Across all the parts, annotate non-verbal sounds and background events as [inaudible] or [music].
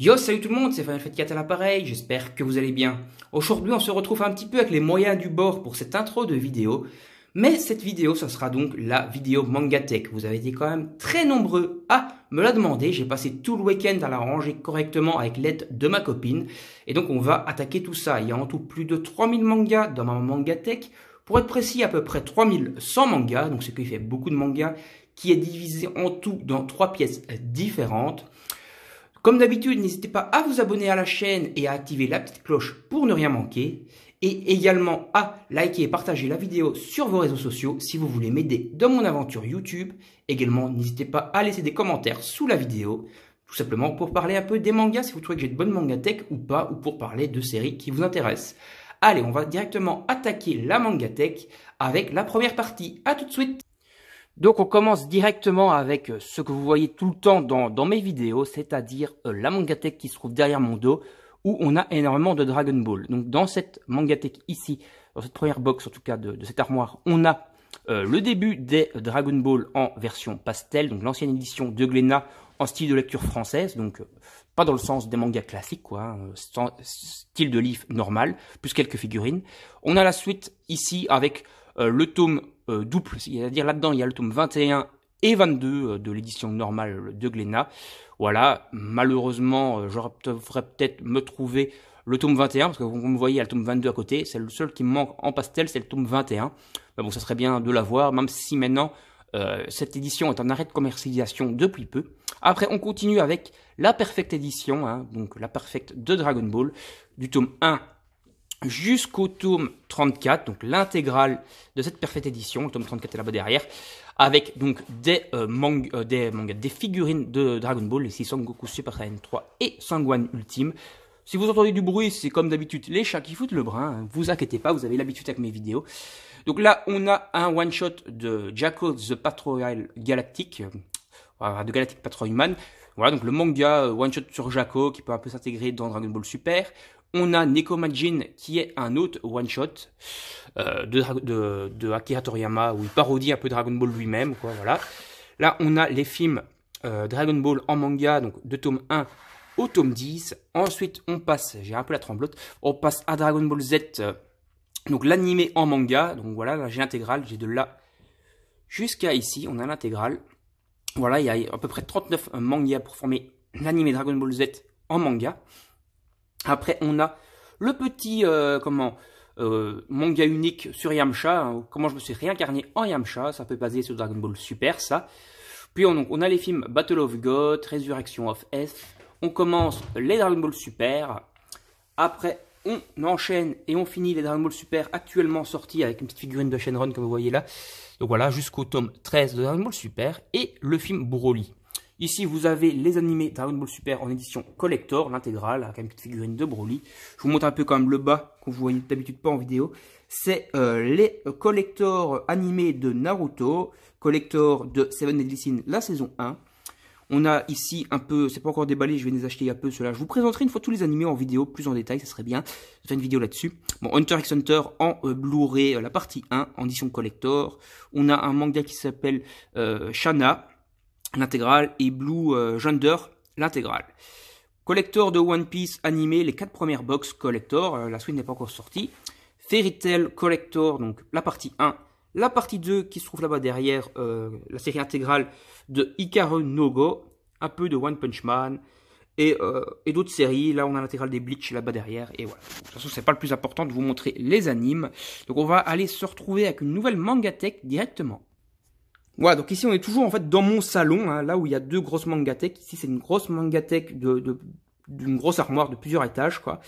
Yo, salut tout le monde, c'est Final Fight 4 à l'appareil, j'espère que vous allez bien. Aujourd'hui, on se retrouve un petit peu avec les moyens du bord pour cette intro de vidéo, mais cette vidéo, ça sera donc la vidéo Manga Vous avez été quand même très nombreux à me la demander, j'ai passé tout le week-end à la ranger correctement avec l'aide de ma copine, et donc on va attaquer tout ça. Il y a en tout plus de 3000 mangas dans ma Manga pour être précis, à peu près 3100 mangas, donc ce qui fait beaucoup de mangas, qui est divisé en tout dans trois pièces différentes. Comme d'habitude, n'hésitez pas à vous abonner à la chaîne et à activer la petite cloche pour ne rien manquer. Et également à liker et partager la vidéo sur vos réseaux sociaux si vous voulez m'aider dans mon aventure YouTube. Également, n'hésitez pas à laisser des commentaires sous la vidéo. Tout simplement pour parler un peu des mangas, si vous trouvez que j'ai de bonnes mangas tech ou pas, ou pour parler de séries qui vous intéressent. Allez, on va directement attaquer la manga tech avec la première partie. À tout de suite donc on commence directement avec euh, ce que vous voyez tout le temps dans, mes vidéos, c'est-à-dire euh, la mangatech qui se trouve derrière mon dos, où on a énormément de Dragon Ball. Donc dans cette mangatech ici, dans cette première box en tout cas de, de cette armoire, on a euh, le début des Dragon Ball en version pastel, donc l'ancienne édition de Glénat en style de lecture française, donc pas dans le sens des mangas classiques, quoi, hein, style de livre normal, plus quelques figurines. On a la suite ici avec le tome euh, double, c'est-à-dire là-dedans il y a le tome 21 et 22 euh, de l'édition normale de Glénat. Voilà, malheureusement, euh, j'aurais peut-être me trouver le tome 21, parce que vous me voyez, il y a le tome 22 à côté, c'est le seul qui me manque en pastel, c'est le tome 21. Mais bon, ça serait bien de l'avoir, même si maintenant, cette édition est en arrêt de commercialisation depuis peu. Après, on continue avec la perfecte édition, hein, donc la perfecte de Dragon Ball, du tome 1 jusqu'au tome 34, donc l'intégrale de cette parfaite édition, le tome 34 est là-bas derrière, avec donc des, euh, euh, mangas, des, des figurines de Dragon Ball, ici Goku Super Saiyan 3 et Sangwan Ultime. Si vous entendez du bruit, c'est comme d'habitude les chats qui foutent le brin, hein. vous inquiétez pas, vous avez l'habitude avec mes vidéos. Donc là, on a un one-shot de Jacko the Patrol Galactic, euh, de Galactic Patrolman, voilà, donc le manga One Shot sur jacko qui peut un peu s'intégrer dans Dragon Ball Super. On a Nekomajin qui est un autre one-shot euh, de, Akira Toriyama où il parodie un peu Dragon Ball lui-même. Quoi, voilà. Là, on a les films euh, Dragon Ball en manga, donc de tome 1 au tome 10. Ensuite, on passe, j'ai un peu la tremblote, on passe à Dragon Ball Z, euh, donc l'animé en manga. Donc voilà, là, j'ai l'intégrale, j'ai de là jusqu'à ici, on a l'intégrale. Voilà, il y a à peu près 39 mangas pour former l'animé Dragon Ball Z en manga. Après, on a le petit euh, comment euh, manga unique sur Yamcha, comment je me suis réincarné en Yamcha, ça peut passer sur Dragon Ball Super, ça. Puis on, a les films Battle of God, Resurrection of S On commence les Dragon Ball Super. Après, on enchaîne et on finit les Dragon Ball Super actuellement sortis avec une petite figurine de Shenron comme vous voyez là. Donc voilà, jusqu'au tome 13 de Dragon Ball Super et le film Broly. Ici, vous avez les animés Dragon Ball Super en édition collector, l'intégrale, avec une petite figurine de Broly. Je vous montre un peu quand même le bas, qu'on vous voyez d'habitude pas en vidéo. C'est euh, les collectors animés de Naruto, collector de Seven Deadly Sins, la saison 1. On a ici un peu, c'est pas encore déballé, je vais les acheter il y a peu cela. Je vous présenterai une fois tous les animés en vidéo, plus en détail, ça serait bien. de faire une vidéo là-dessus. Bon, Hunter x Hunter en euh, Blu-ray, euh, la partie 1, en édition collector. On a un manga qui s'appelle Shana, l'intégrale, et Blue Gender, euh, l'intégrale. Collector de One Piece animé, les quatre premières box collector, euh, la suite n'est pas encore sortie. Fairy Tail Collector, donc la partie 1, la partie 2 qui se trouve là-bas derrière, euh, la série intégrale de Hikaru Nogo, un peu de One Punch Man, et, et d'autres séries. Là, on a l'intégrale des Bleach là-bas derrière, et voilà. De toute façon, c'est pas le plus important de vous montrer les animes. Donc, on va aller se retrouver avec une nouvelle manga directement. Voilà, donc ici on est toujours en fait dans mon salon, hein, là où il y a deux grosses mangatech. Ici c'est une grosse mangatech de, de, d'une grosse armoire de plusieurs étages, quoi.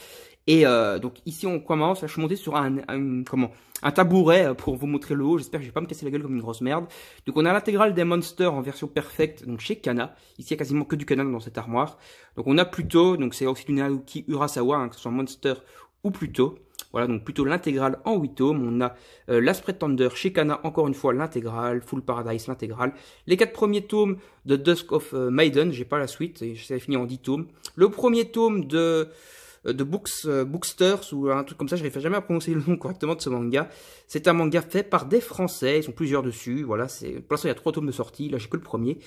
Et euh, donc ici on commence, à je suis monté sur un, comment, un tabouret euh, pour vous montrer le haut, j'espère que je vais pas me casser la gueule comme une grosse merde. Donc on a l'intégrale des monsters en version perfecte, donc chez Kana, ici il y a quasiment que du Kana dans cette armoire. Donc on a plutôt, donc c'est aussi du Naoki Urasawa, hein, que ce soit Monster ou plutôt voilà, donc plutôt l'intégrale en 8 tomes. On a euh, Last Pretender, Kana, encore une fois l'intégrale, Full Paradise, l'intégrale. Les quatre premiers tomes de Dusk of euh, Maiden, j'ai pas la suite, et ça fini en 10 tomes. Le premier tome de euh, de Books, euh, Booksters ou un truc comme ça, je n'arrive jamais à prononcer [laughs] le nom correctement de ce manga. C'est un manga fait par des Français, ils sont plusieurs dessus, voilà, c'est, pour l'instant il y a trois tomes de sortie, là j'ai que le premier.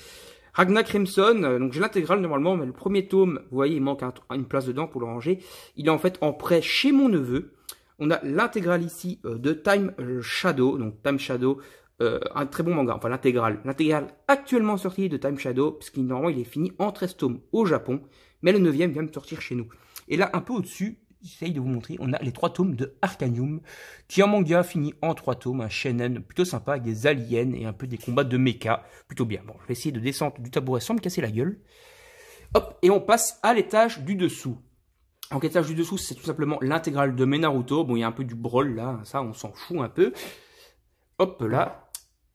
Ragnar Crimson, donc j'ai l'intégrale normalement, mais le premier tome, vous voyez, il manque une place dedans pour le ranger. Il est en fait en prêt chez mon neveu, on a l'intégrale ici euh, de Time Shadow, donc Time Shadow, euh, un très bon manga, enfin l'intégrale. L'intégrale actuellement sortie de Time Shadow, puisqu'il normalement il est fini en 13 tomes au Japon, mais le 9 vient de sortir chez nous. Et là, un peu au-dessus, j'essaye de vous montrer, on a les 3 tomes de Arcanium, qui est un manga fini en 3 tomes, un shonen plutôt sympa, avec des aliens et un peu des combats de mecha, plutôt bien. Bon, je vais essayer de descendre du tabouret sans me casser la gueule. Hop, et on passe à l'étage du dessous. Enquêtage juste dessous, c'est tout simplement l'intégrale de mes Naruto. Bon, il y a un peu du brawl là, ça on s'en fout un peu. Hop là.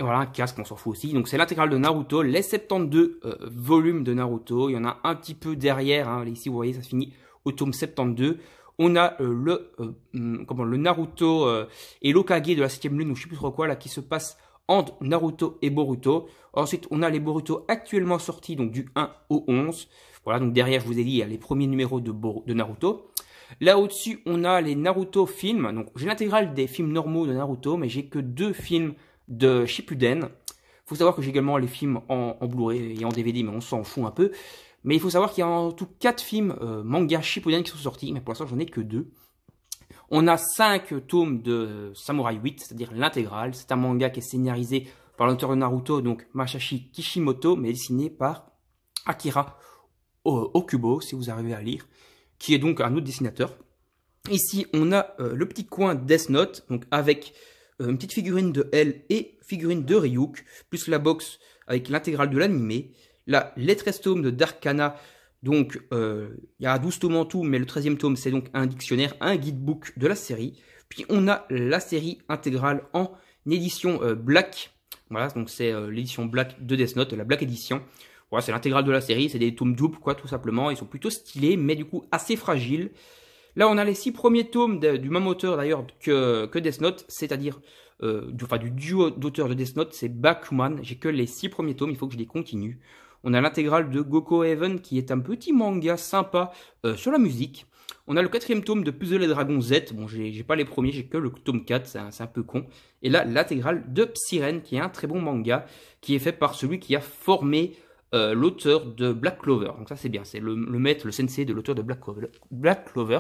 Et voilà, un casque, on s'en fout aussi. Donc c'est l'intégrale de Naruto, les 72 euh, volumes de Naruto. Il y en a un petit peu derrière. Hein. Ici, vous voyez, ça finit au tome 72. On a euh, le, euh, hmm, comment, le Naruto et l'Okage de la 7 lune, ou je sais plus trop quoi, là, qui se passe entre Naruto et Boruto. Ensuite, on a les Boruto actuellement sortis, donc du 1 au 11. Voilà, donc derrière, je vous ai dit, les premiers numéros de, Naruto. Là au-dessus, on a les Naruto films. Donc j'ai l'intégrale des films normaux de Naruto, mais j'ai que deux films de Shippuden. Faut savoir que j'ai également les films en, en Blu-ray et en DVD, mais on s'en fout un peu. Mais il faut savoir qu'il y a en tout quatre films euh, manga Shippuden qui sont sortis, mais pour l'instant j'en ai que deux. On a cinq tomes de Samurai 8, c'est-à-dire l'intégrale. C'est un manga qui est scénarisé par l'auteur de Naruto, donc Masashi Kishimoto, mais dessiné par Akira Okubo, si vous arrivez à lire, qui est donc un autre dessinateur. Ici, on a euh, le petit coin Death Note, donc avec euh, une petite figurine de L et figurine de Ryuk, plus la box avec l'intégrale de l'animé. la lettre tome tomes de Darkana, donc euh, il y a 12 tomes en tout, mais le 13e tome, c'est donc un dictionnaire, un guidebook de la série. Puis on a la série intégrale en édition Black. Voilà, donc c'est l'édition Black de Death Note, la Black Edition c'est l'intégrale de la série, c'est des tomes doubles, quoi, tout simplement. Ils sont plutôt stylés, mais du coup assez fragiles. Là, on a les six premiers tomes du même auteur d'ailleurs que, Death Note, c'est-à-dire euh, du, enfin, du duo d'auteurs de Death Note, c'est Bakuman. J'ai que les six premiers tomes, il faut que je les continue. On a l'intégrale de Goko Heaven qui est un petit manga sympa euh, sur la musique. On a le quatrième tome de Puzzle et Dragon Z. Bon, j'ai pas les premiers, j'ai que le tome 4, c'est un, peu con. Et là, l'intégrale de Psyrene, qui est un très bon manga, qui est fait par celui qui a formé euh, l'auteur de Black Clover. Donc ça c'est bien, c'est le, le, maître, le sensei de l'auteur de Black Clover. Black Clover.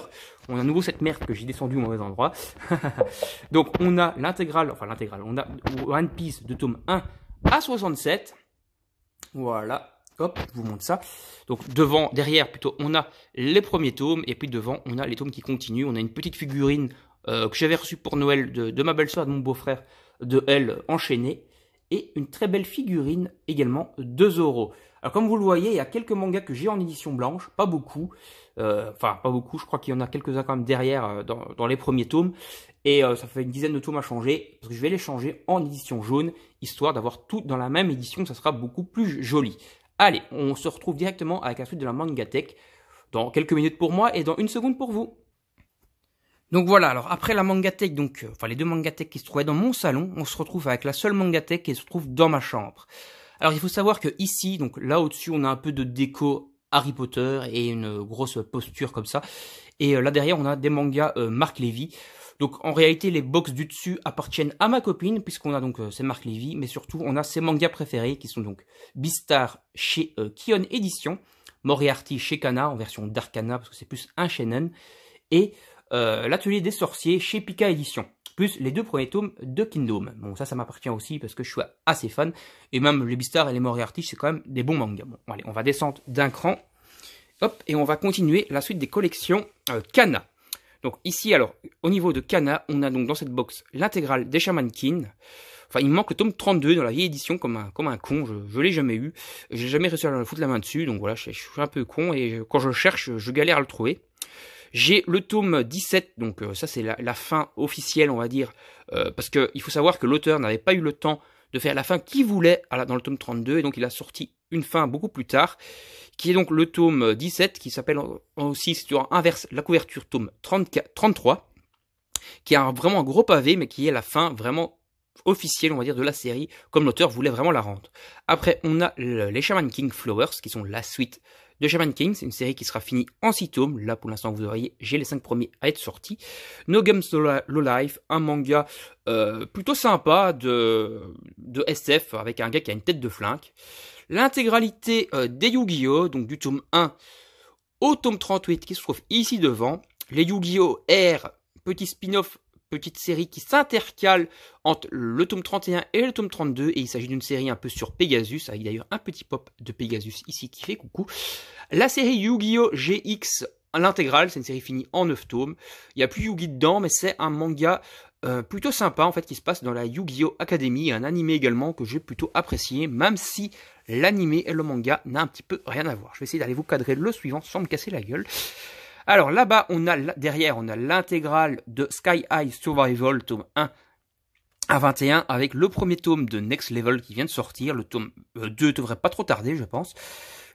On a à nouveau cette merde que j'ai descendu au mauvais endroit. [laughs] Donc on a l'intégrale, enfin l'intégrale, on a One Piece de tome 1 à 67. Voilà. Hop, je vous montre ça. Donc devant, derrière plutôt, on a les premiers tomes et puis devant, on a les tomes qui continuent. On a une petite figurine euh, que j'avais reçue pour Noël de, de ma belle soeur de mon beau-frère, de elle enchaînée et une très belle figurine également 2 euros. Alors comme vous le voyez, il y a quelques mangas que j'ai en édition blanche, pas beaucoup, euh, enfin pas beaucoup, je crois qu'il y en a quelques-uns quand même derrière euh, dans, les premiers tomes, et euh, ça fait une dizaine de tomes à changer, parce que je vais les changer en édition jaune, histoire d'avoir tout dans la même édition, ça sera beaucoup plus joli. Allez, on se retrouve directement avec la suite de la manga tech dans quelques minutes pour moi et dans une seconde pour vous. Donc voilà, alors après la Mangatech, donc euh, enfin les deux Mangatech qui se trouvaient dans mon salon, on se retrouve avec la seule Mangatech qui se trouve dans ma chambre. Alors il faut savoir que ici, donc là au-dessus, on a un peu de déco Harry Potter et une grosse posture comme ça. Et euh, là derrière, on a des mangas euh, Mark Marc Donc en réalité, les box du dessus appartiennent à ma copine puisqu'on a donc ces Marc Levy. mais surtout on a ses mangas préférés qui sont donc Bistar chez Kion Edition, Moriarty chez Kana en version Darkana parce que c'est plus un Shannon et euh, l'atelier des sorciers chez Pika Édition plus les deux premiers tomes de Kingdom. Bon, ça, ça m'appartient aussi parce que je suis assez fan. Et même les bistar et les Moriarty, c'est quand même des bons mangas. Bon, allez, on va descendre d'un cran. Hop, et on va continuer la suite des collections Cana euh, Kana. Donc ici, alors, au niveau de Kana, on a donc dans cette box l'intégrale des Shaman King. Enfin, il me manque le tome 32 dans la vieille édition, comme un, comme un con, je, je l'ai jamais eu. Je J'ai jamais réussi à foutre la main dessus, donc voilà, je, suis un peu con, et quand je cherche, je galère à le trouver. J'ai le tome 17, donc euh, ça c'est la, fin officielle, on va dire, euh, parce qu'il faut savoir que l'auteur n'avait pas eu le temps de faire la fin qu'il voulait dans le tome 32, et donc il a sorti une fin beaucoup plus tard, qui est donc le tome 17, qui s'appelle aussi, si tu inverse la couverture, tome 33, qui a un, vraiment un gros pavé, mais qui est la fin vraiment officielle, on va dire, de la série, comme l'auteur voulait vraiment la rendre. Après, on a les Shaman King Flowers, qui sont la suite de Shaman Kings, une série qui sera finie en 6 tomes. Là, pour l'instant, vous auriez, j'ai les 5 premiers à être sortis. No Games Low Life, un manga euh, plutôt sympa de, de SF avec un gars qui a une tête de flingue. L'intégralité euh, des Yu-Gi-Oh! donc du tome 1 au tome 38 qui se trouve ici devant. Les Yu-Gi-Oh! R, petit spin-off petite série qui s'intercale entre le tome 31 et le tome 32, et il s'agit d'une série un peu sur Pegasus, avec ah, d'ailleurs un petit pop de Pegasus ici qui fait coucou. La série Yu-Gi-Oh! GX, l'intégrale, c'est une série finie en 9 tomes. Il n'y a plus Yu-Gi dedans, mais c'est un manga euh, plutôt sympa en fait qui se passe dans la Yu-Gi-Oh! Academy, un animé également que j'ai plutôt apprécié, même si l'animé et le manga n'ont un petit peu rien à voir. Je vais essayer d'aller vous cadrer le suivant sans me casser la gueule. Alors là-bas, on a derrière, on a l'intégrale de Sky High Survival tome 1 à 21 avec le premier tome de Next Level qui vient de sortir. Le tome 2 euh, devrait pas trop tarder, je pense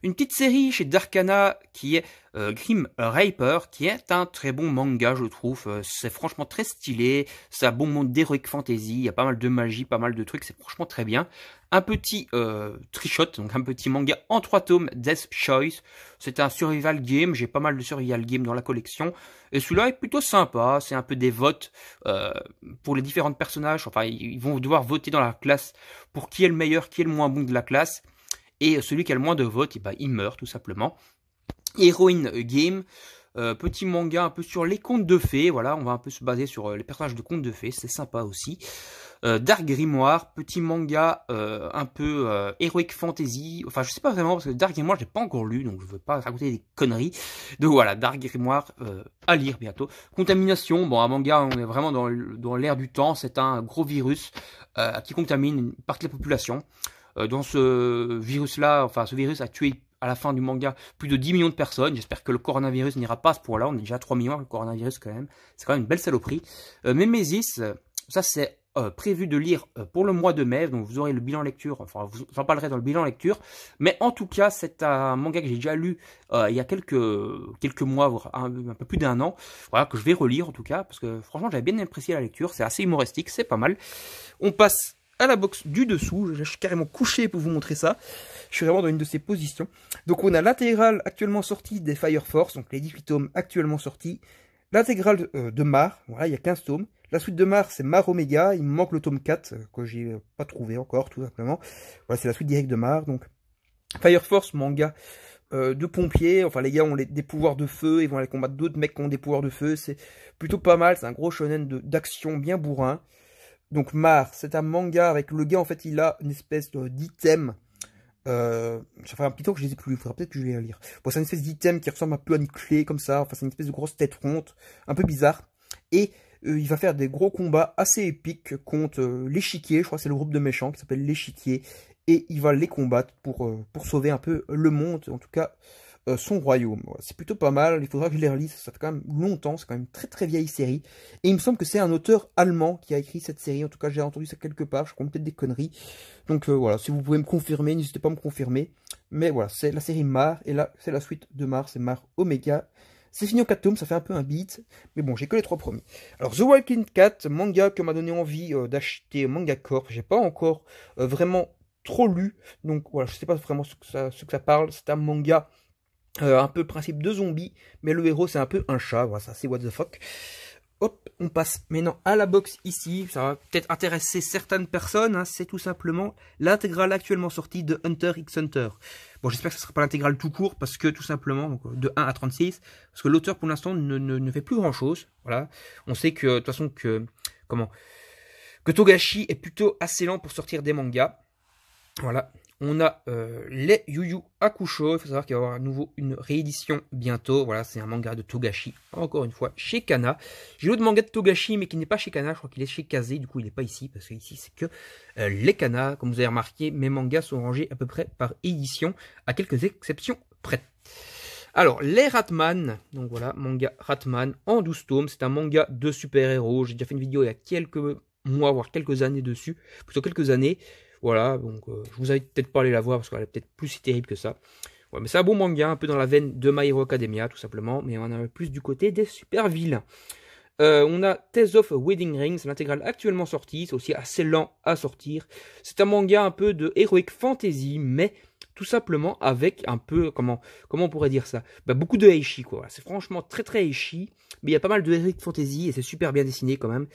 une petite série chez Darkana qui est euh, Grim Reaper, qui est un très bon manga, je trouve. Euh, c'est franchement très stylé, c'est un bon monde d'heroic fantasy, il y a pas mal de magie, pas mal de trucs, c'est franchement très bien. Un petit euh, trichot, donc un petit manga en trois tomes, Death Choice. C'est un survival game, j'ai pas mal de survival games dans la collection. Et celui-là est plutôt sympa, c'est un peu des votes pour les différents personnages. Enfin, ils vont devoir voter dans la classe pour qui est le meilleur, qui est le moins bon de la classe. Et celui qui a le moins de votes, et eh ben, il meurt tout simplement. Heroine euh, Game, euh, petit manga un peu sur les contes de fées, voilà, on va un peu se baser sur euh, les personnages de contes de fées, c'est sympa aussi. Dark Grimoire, petit manga un peu heroic fantasy, enfin je sais pas vraiment parce que Dark Grimoire je l'ai pas encore lu donc je veux pas raconter des conneries. Donc voilà, Dark Grimoire à lire bientôt. Contamination, bon un manga on est vraiment dans, dans l'air du temps, c'est un gros virus qui contamine une partie de la population. Euh, dans ce virus-là, enfin ce virus a tué à la fin du manga plus de 10 millions de personnes. J'espère que le coronavirus n'ira pas à ce point-là. On est déjà à 3 millions le coronavirus quand même. C'est quand même une belle saloperie. Euh, Mémésis, ça c'est euh, prévu de lire pour le mois de mai, donc vous aurez le bilan lecture, enfin vous en parlerez dans le bilan lecture, mais en tout cas c'est un manga que j'ai déjà lu il y a quelques, quelques mois, un, un peu plus d'un an, voilà, que je vais relire en tout cas, parce que franchement j'avais bien apprécié la lecture, c'est assez humoristique, c'est pas mal. On passe à la box du dessous. Je suis carrément couché pour vous montrer ça. Je suis vraiment dans une de ces positions. Donc on a l'intégrale actuellement sortie des Fire Force, donc les 18 tomes actuellement sortis. L'intégrale euh, de Mar, voilà, il y a 15 tomes. La suite de Mar, c'est Mar Omega. Il me manque le tome 4, euh, que j'ai euh, pas trouvé encore, tout simplement. Voilà, c'est la suite directe de Mar. Donc Fire Force, manga de pompiers. Enfin, les gars ont des pouvoirs de feu. Ils vont aller combattre d'autres mecs qui ont des pouvoirs de feu. C'est plutôt pas mal. C'est un gros shonen d'action bien bourrin donc Mar, c'est un manga avec le gars en fait il a une espèce d'item. Euh, ça fait un petit temps que je les ai plus, il peut-être que je les lire. c'est une espèce d'item qui ressemble un peu à une clé comme ça, enfin c'est une espèce de grosse tête ronde, un peu bizarre. Et euh, il va faire des gros combats assez épiques contre euh, l'échiquier, je crois que c'est le groupe de méchants qui s'appelle l'échiquier, et il va les combattre pour, pour sauver un peu le monde, en tout cas euh, son royaume. c'est plutôt pas mal, il faudra que je les relise, ça fait quand même longtemps, c'est quand même une très très vieille série. Et il me semble que c'est un auteur allemand qui a écrit cette série, en tout cas j'ai entendu ça quelque part, je compte peut-être des conneries. Donc euh, voilà, si vous pouvez me confirmer, n'hésitez pas à me confirmer. Mais voilà, c'est la série Mar, et là c'est la suite de Mar, c'est Mar Omega. C'est fini en 4 tomes, ça fait un peu un beat, mais bon, j'ai que les trois premiers. Alors, The Walking Cat, manga que m'a donné envie euh, d'acheter Manga Corp, j'ai pas encore vraiment trop lu, donc voilà, je sais pas vraiment ce que ça parle, c'est un manga euh, un peu principe de zombie, mais le héros c'est un peu un chat, voilà, ça c'est what the fuck. Hop, on passe maintenant à la box ici, ça va peut-être intéresser certaines personnes, hein. c'est tout simplement l'intégrale actuellement sortie de Hunter x Hunter. Bon, j'espère que ce ne sera pas l'intégrale tout court, parce que tout simplement, de 1 à 36, parce que l'auteur pour l'instant ne, ne, fait plus grand-chose, voilà. On sait que, de toute façon, que, comment, que Togashi est plutôt assez lent pour sortir des mangas, voilà, on a euh, les Yu Yu Il faut savoir qu'il va y avoir à nouveau une réédition bientôt. Voilà, c'est un manga de Togashi, encore une fois, chez Kana. J'ai l'autre manga de Togashi, mais qui n'est pas chez Kana. Je crois qu'il est chez Kaze. Du coup, il n'est pas ici, parce qu'ici, c'est que euh, les Kana. Comme vous avez remarqué, mes mangas sont rangés à peu près par édition, à quelques exceptions près. Alors, les Ratman, donc voilà, manga Ratman en 12 tomes, c'est un manga de super-héros, j'ai déjà fait une vidéo il y a quelques mois, voire quelques années dessus, plutôt quelques années, voilà, donc euh, je vous avais peut-être pas la voir parce qu'elle est peut-être plus si terrible que ça. Ouais, mais c'est un bon manga, un peu dans la veine de My Hero Academia, tout simplement, mais on en a plus du côté des super villes euh, on a Tales of Wedding Rings, c'est l'intégrale actuellement sortie, c'est aussi assez lent à sortir. C'est un manga un peu de heroic fantasy, mais tout simplement avec un peu, comment, comment on pourrait dire ça bah, Beaucoup de heishi, quoi. C'est franchement très très heishi, mais il y a pas mal de heroic fantasy et c'est super bien dessiné quand même.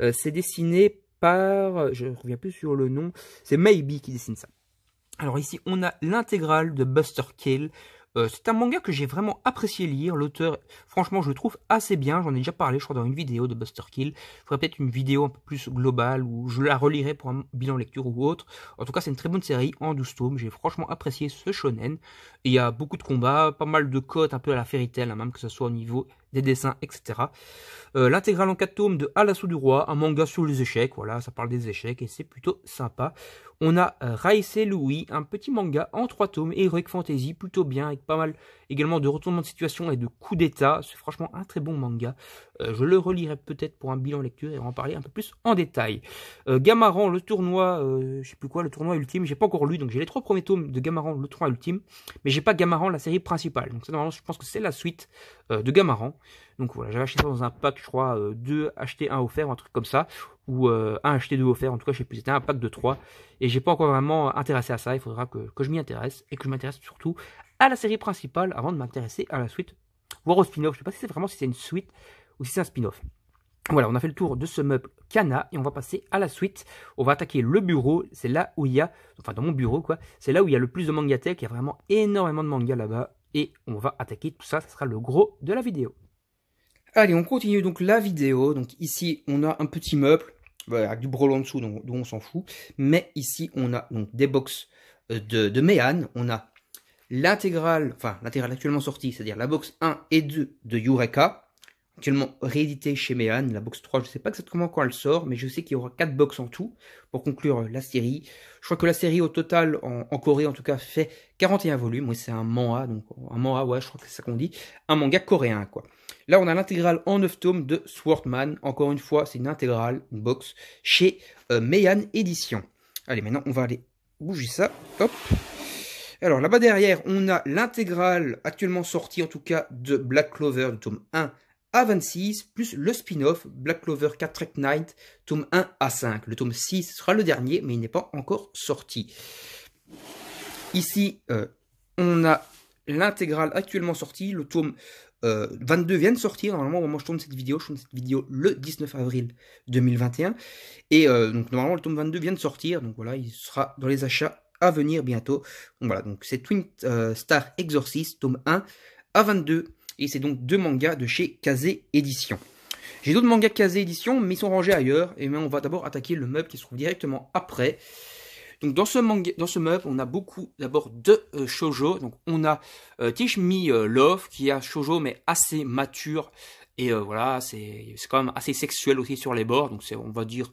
Euh, c'est dessiné euh, je reviens plus sur le nom, c'est Maybe qui dessine ça. Alors ici, on a l'intégrale de Buster Kill. Euh, c'est un manga que j'ai vraiment apprécié lire. L'auteur, franchement, je le trouve assez bien. J'en ai déjà parlé, je crois, dans une vidéo de Buster Kill. Il faudrait peut-être une vidéo un peu plus globale où je la relirai pour un bilan lecture ou autre. En tout cas, c'est une très bonne série en 12 tomes. J'ai franchement apprécié ce shonen. il y a beaucoup de combats, pas mal de cotes un peu à la fairy tale, hein, même que ce soit au niveau des dessins, etc. Euh, l'intégrale en 4 tomes de Alassou du Roi, un manga sur les échecs, voilà, ça parle des échecs et c'est plutôt sympa. On a euh, Raise Louis, un petit manga en trois tomes, Heroic Fantasy, plutôt bien, avec pas mal également de retournements de situation et de coups d'état. C'est franchement un très bon manga. Euh, je le relirai peut-être pour un bilan lecture et en parler un peu plus en détail. Euh, Gamaran, le tournoi, je sais plus quoi, le tournoi ultime, j'ai pas encore lu, donc j'ai les trois premiers tomes de Gamaran, le tournoi ultime, mais j'ai pas Gamaran, la série principale. Donc ça, normalement, je pense que c'est la suite de Gamaran. Donc voilà, j'avais acheté ça dans un pack, je crois, deux acheté un offert, un truc comme ça ou euh, un acheté, deux offert. En tout cas, je sais plus, c'était un pack de 3. Et j'ai pas encore vraiment intéressé à ça. Il faudra que, je m'y intéresse et que je m'intéresse surtout à la série principale avant de m'intéresser à la suite, voire au spin-off. Je sais pas si c'est vraiment si c'est une suite ou si c'est un spin-off. Voilà, on a fait le tour de ce meuble Kana et on va passer à la suite. On va attaquer le bureau. C'est là où il y a, enfin dans mon bureau quoi, c'est là où il y a le plus de manga tech. Il y a vraiment énormément de mangas là-bas et on va attaquer tout ça. Ce sera le gros de la vidéo. Allez, on continue donc la vidéo. Donc ici, on a un petit meuble avec du brol en dessous, donc on s'en fout. Mais ici, on a donc des box euh, de, de Mehan, on a l'intégrale, enfin l'intégrale actuellement sortie, c'est-à-dire la box 1 et 2 de Yureka actuellement réédité chez Mehan, la box 3, je ne sais pas exactement quand elle sort, mais je sais qu'il y aura 4 box en tout pour conclure euh, la série. Je crois que la série au total, en, Corée en tout cas, fait 41 volumes, oui c'est un manga. donc un manga ouais je crois que c'est ça qu'on dit, un manga coréen quoi. Là on a l'intégrale en 9 tomes de Swordman, encore une fois c'est une intégrale, une box, chez euh, Mehan Edition. Édition. Allez maintenant on va aller bouger ça, hop alors là-bas derrière, on a l'intégrale actuellement sortie en tout cas de Black Clover tome 1 a26, plus le spin-off Black Clover 4 Trek Knight, tome 1 à 5. Le tome 6 sera le dernier, mais il n'est pas encore sorti. Ici, euh, on a l'intégrale actuellement sortie, le tome 22 euh, vient de sortir, normalement au moment où je tourne cette vidéo, je tourne cette vidéo le 19 avril 2021, et euh, donc normalement le tome 22 vient de sortir, donc voilà, il sera dans les achats à venir bientôt. Donc voilà, donc c'est Twin Star Exorcist, tome 1 à 22. Et c'est donc deux mangas de chez Kazé Édition. J'ai d'autres mangas Kazé Édition, mais ils sont rangés ailleurs. Et on va d'abord attaquer le meuble qui se trouve directement après. Donc dans ce, manga, dans ce meuble, on a beaucoup d'abord de shojo. Euh, shoujo. Donc on a euh, Tishmi Me euh, Love qui est un shoujo mais assez mature et voilà, c'est quand même assez sexuel aussi sur les bords. Donc c'est on va dire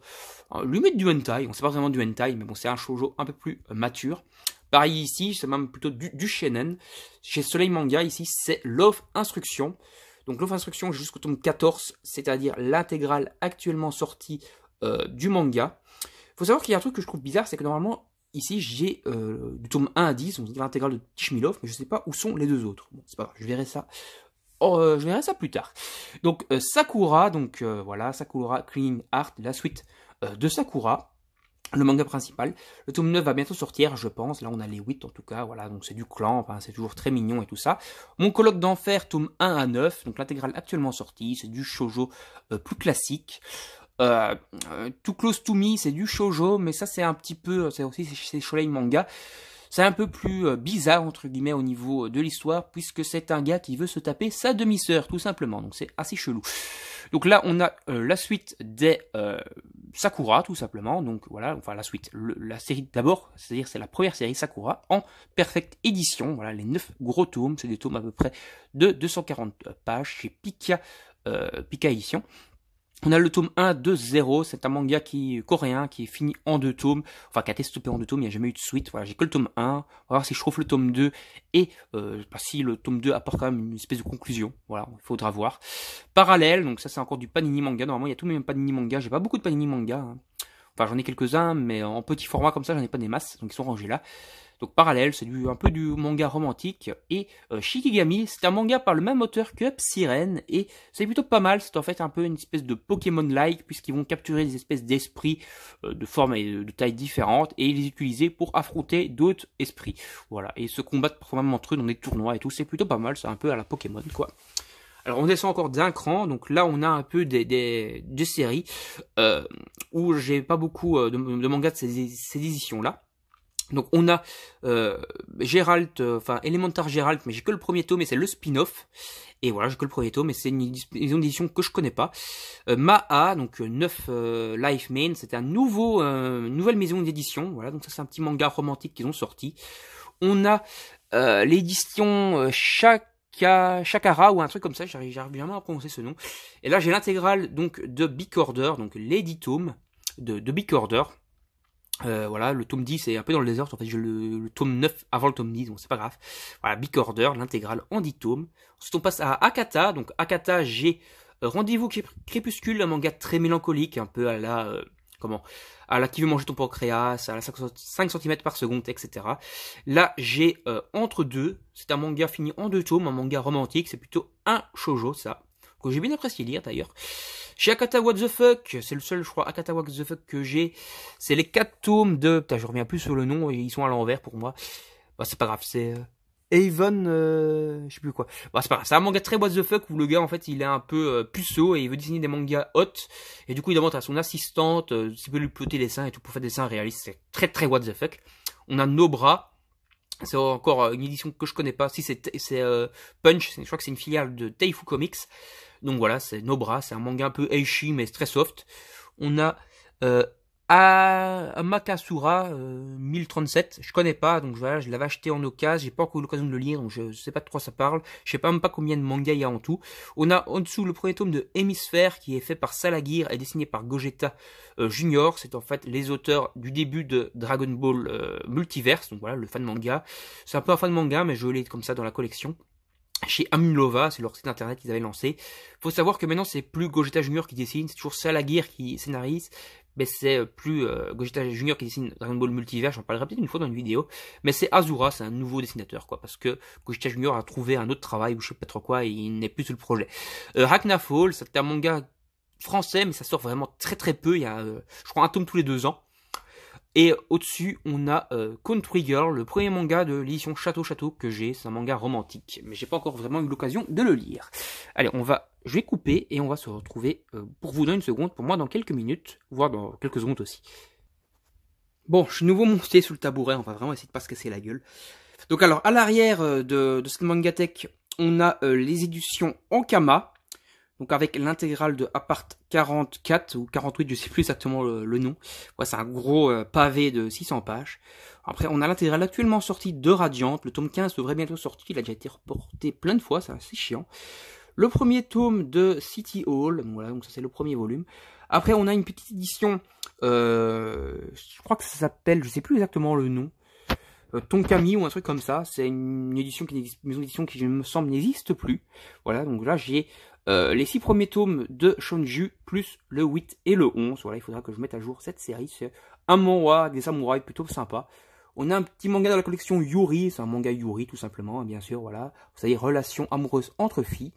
mettre du hentai, on sait pas vraiment du hentai mais bon c'est un shoujo un peu plus mature. Pareil ici, c'est même plutôt du, du Chez Soleil Manga, ici, c'est Love Instruction. Donc Love Instruction jusqu'au tome 14, c'est-à-dire l'intégrale actuellement sortie euh, du manga. Faut savoir qu'il y a un truc que je trouve bizarre, c'est que normalement, ici, j'ai euh, du tome 1 à 10, donc l'intégrale de Tishmilov, mais je ne sais pas où sont les deux autres. Bon, c'est pas grave, je verrai ça. Oh, euh, je verrai ça plus tard. Donc Sakura, donc voilà, Sakura Clean Art, la suite de Sakura le manga principal. Le tome 9 va bientôt sortir, je pense. Là, on a les 8 en tout cas. Voilà, donc c'est du clan, enfin, c'est toujours très mignon et tout ça. Mon colloque d'enfer, tome 1 à 9, donc l'intégrale actuellement sortie, c'est du shoujo euh, plus classique. Euh, euh, Too Close to Me, c'est du shoujo, mais ça c'est un petit peu, c'est euh, aussi c'est shonen manga. C'est un peu plus euh, bizarre, entre guillemets, au niveau euh, de l'histoire, puisque c'est un gars qui veut se taper sa demi-sœur, tout simplement. Donc c'est assez chelou. Donc là, on a euh, la suite des Sakura, tout simplement. Donc voilà, enfin la suite, la série d'abord, c'est-à-dire c'est la première série Sakura en perfecte édition. Voilà, les 9 gros tomes, c'est des tomes à peu près de 240 pages chez Pika, euh, on a le tome 1 de 0, c'est un manga qui coréen qui est fini en deux tomes, enfin qui a été stoppé en deux tomes, il n'y a jamais eu de suite, voilà, j'ai que le tome 1, on va voir si je trouve le tome 2 et euh, bah, si le tome 2 apporte quand même une espèce de conclusion, voilà, il faudra voir. Parallèle, donc ça c'est encore du panini manga, normalement il y a tout le même panini manga, j'ai pas beaucoup de panini manga, hein. enfin j'en ai quelques-uns, mais en petit format comme ça j'en ai pas des masses, donc ils sont rangés là. Donc parallèle, c'est un peu du manga romantique. Et euh, Shikigami, c'est un manga par le même auteur que sirène et c'est plutôt pas mal, c'est en fait un peu une espèce de Pokémon-like, puisqu'ils vont capturer des espèces d'esprits euh, de forme et de taille différentes, et les utiliser pour affronter d'autres esprits. Voilà, et se combattre parfois entre eux dans des tournois et tout, c'est plutôt pas mal, c'est un peu à la Pokémon, quoi. Alors on descend encore d'un cran, donc là on a un peu des, des, des séries euh, où j'ai pas beaucoup de, de mangas de ces, ces éditions-là. Donc on a euh, Gérald, euh, enfin Elementar Gérald, mais j'ai que le premier tome et c'est le spin-off. Et voilà, j'ai que le premier tome mais c'est une, édition que je connais pas. Euh, Maa, donc 9 Life Main, c'est un nouveau, nouvelle maison d'édition. Voilà, donc ça c'est un petit manga romantique qu'ils ont sorti. On a l'édition Chaka, Chakara ou un truc comme ça, j'arrive vraiment à prononcer ce nom. Et là j'ai l'intégrale donc de Bicorder, donc l'éditome de, de Big euh, voilà, le tome 10 est un peu dans le désert en fait, je le, tome 9 avant le tome 10, bon, c'est pas grave. Voilà, Big Order, l'intégrale en 10 tomes. Ensuite, on passe à Akata, donc Akata, j'ai euh, Rendez-vous Crépuscule, un manga très mélancolique, un peu à la... Euh, comment À la Qui veut manger ton pancréas, à la 5 cm par seconde, etc. Là, j'ai Entre deux, c'est un manga fini en deux tomes, un manga romantique, c'est plutôt un shoujo, ça que j'ai bien apprécié lire d'ailleurs. Chez Akata What the Fuck, c'est le seul, je crois, Akata What the Fuck que j'ai. C'est les quatre tomes de... Putain, je reviens plus sur le nom, ils sont à l'envers pour moi. Bah, c'est pas grave, c'est... Euh, Avon, euh, je sais plus quoi. Bah, c'est pas grave. C'est un manga très what the fuck où le gars, en fait, il est un peu euh, puceau et il veut dessiner des mangas hot. Et du coup, il demande à son assistante euh, s'il peut lui ploter des seins et tout pour faire des seins réalistes. C'est très très what the fuck. On a Nobra, c'est encore euh, une édition que je connais pas. Si c'est c'est euh, Punch, je crois que c'est une filiale de Taifu Comics. Donc voilà, c'est Nobra, c'est un manga un peu heishi, mais très soft. On a euh, à Makasura 1037. Euh, je connais pas, donc voilà, je l'avais acheté en occasion. J'ai pas encore eu l'occasion de le lire, donc je sais pas de quoi ça parle. Je sais pas même pas combien de mangas il y a en tout. On a en dessous le premier tome de Hémisphère qui est fait par Salagir et dessiné par Gogeta euh, Junior. C'est en fait les auteurs du début de Dragon Ball euh, Multiverse, donc voilà, le fan manga. C'est un peu un fan manga, mais je l'ai comme ça dans la collection chez Amulova, c'est leur site internet qu'ils avaient lancé. Faut savoir que maintenant c'est plus Gogeta Junior qui dessine, c'est toujours Salagir qui scénarise, mais c'est euh, plus euh, Gogeta Junior qui dessine Dragon Ball Multiverse, j'en parlerai peut-être une fois dans une vidéo, mais c'est Azura, c'est un nouveau dessinateur, quoi, parce que Gogeta Junior a trouvé un autre travail ou je sais pas trop quoi, et il n'est plus sur le projet. Euh, Fall, c'est un manga français, mais ça sort vraiment très très peu, il y a, euh, je crois, un tome tous les deux ans. Et au-dessus, on a euh, Country le premier manga de l'édition Château Château que j'ai, c'est un manga romantique, mais j'ai pas encore vraiment eu l'occasion de le lire. Allez, on va je vais couper et on va se retrouver euh, pour vous dans une seconde, pour moi dans quelques minutes, voire dans quelques secondes aussi. Bon, je suis nouveau monté sous le tabouret, on va vraiment essayer de pas se casser la gueule. Donc alors, à l'arrière euh, de, de cette mangatech, on a euh, les éditions Ankama, donc avec l'intégrale de Apart 44 ou 48, je sais plus exactement le, nom. Ouais, c'est un gros pavé de 600 pages. Après, on a l'intégrale actuellement sortie de Radiante, le tome 15 devrait bientôt sortir, il a déjà été reporté plein de fois, c'est assez chiant le premier tome de City Hall, voilà, donc ça c'est le premier volume. Après, on a une petite édition, euh, je crois que ça s'appelle, je sais plus exactement le nom, euh, Tonkami ou un truc comme ça. C'est une, édition qui n'existe, maison qui, me semble, n'existe plus. Voilà, donc là j'ai euh, les six premiers tomes de Shonju, plus le 8 et le 11. Voilà, il faudra que je mette à jour cette série. C'est un des samouraïs plutôt sympa. On a un petit manga dans la collection Yuri, c'est un manga Yuri tout simplement, hein, bien sûr, voilà. Vous savez, relation amoureuse entre filles.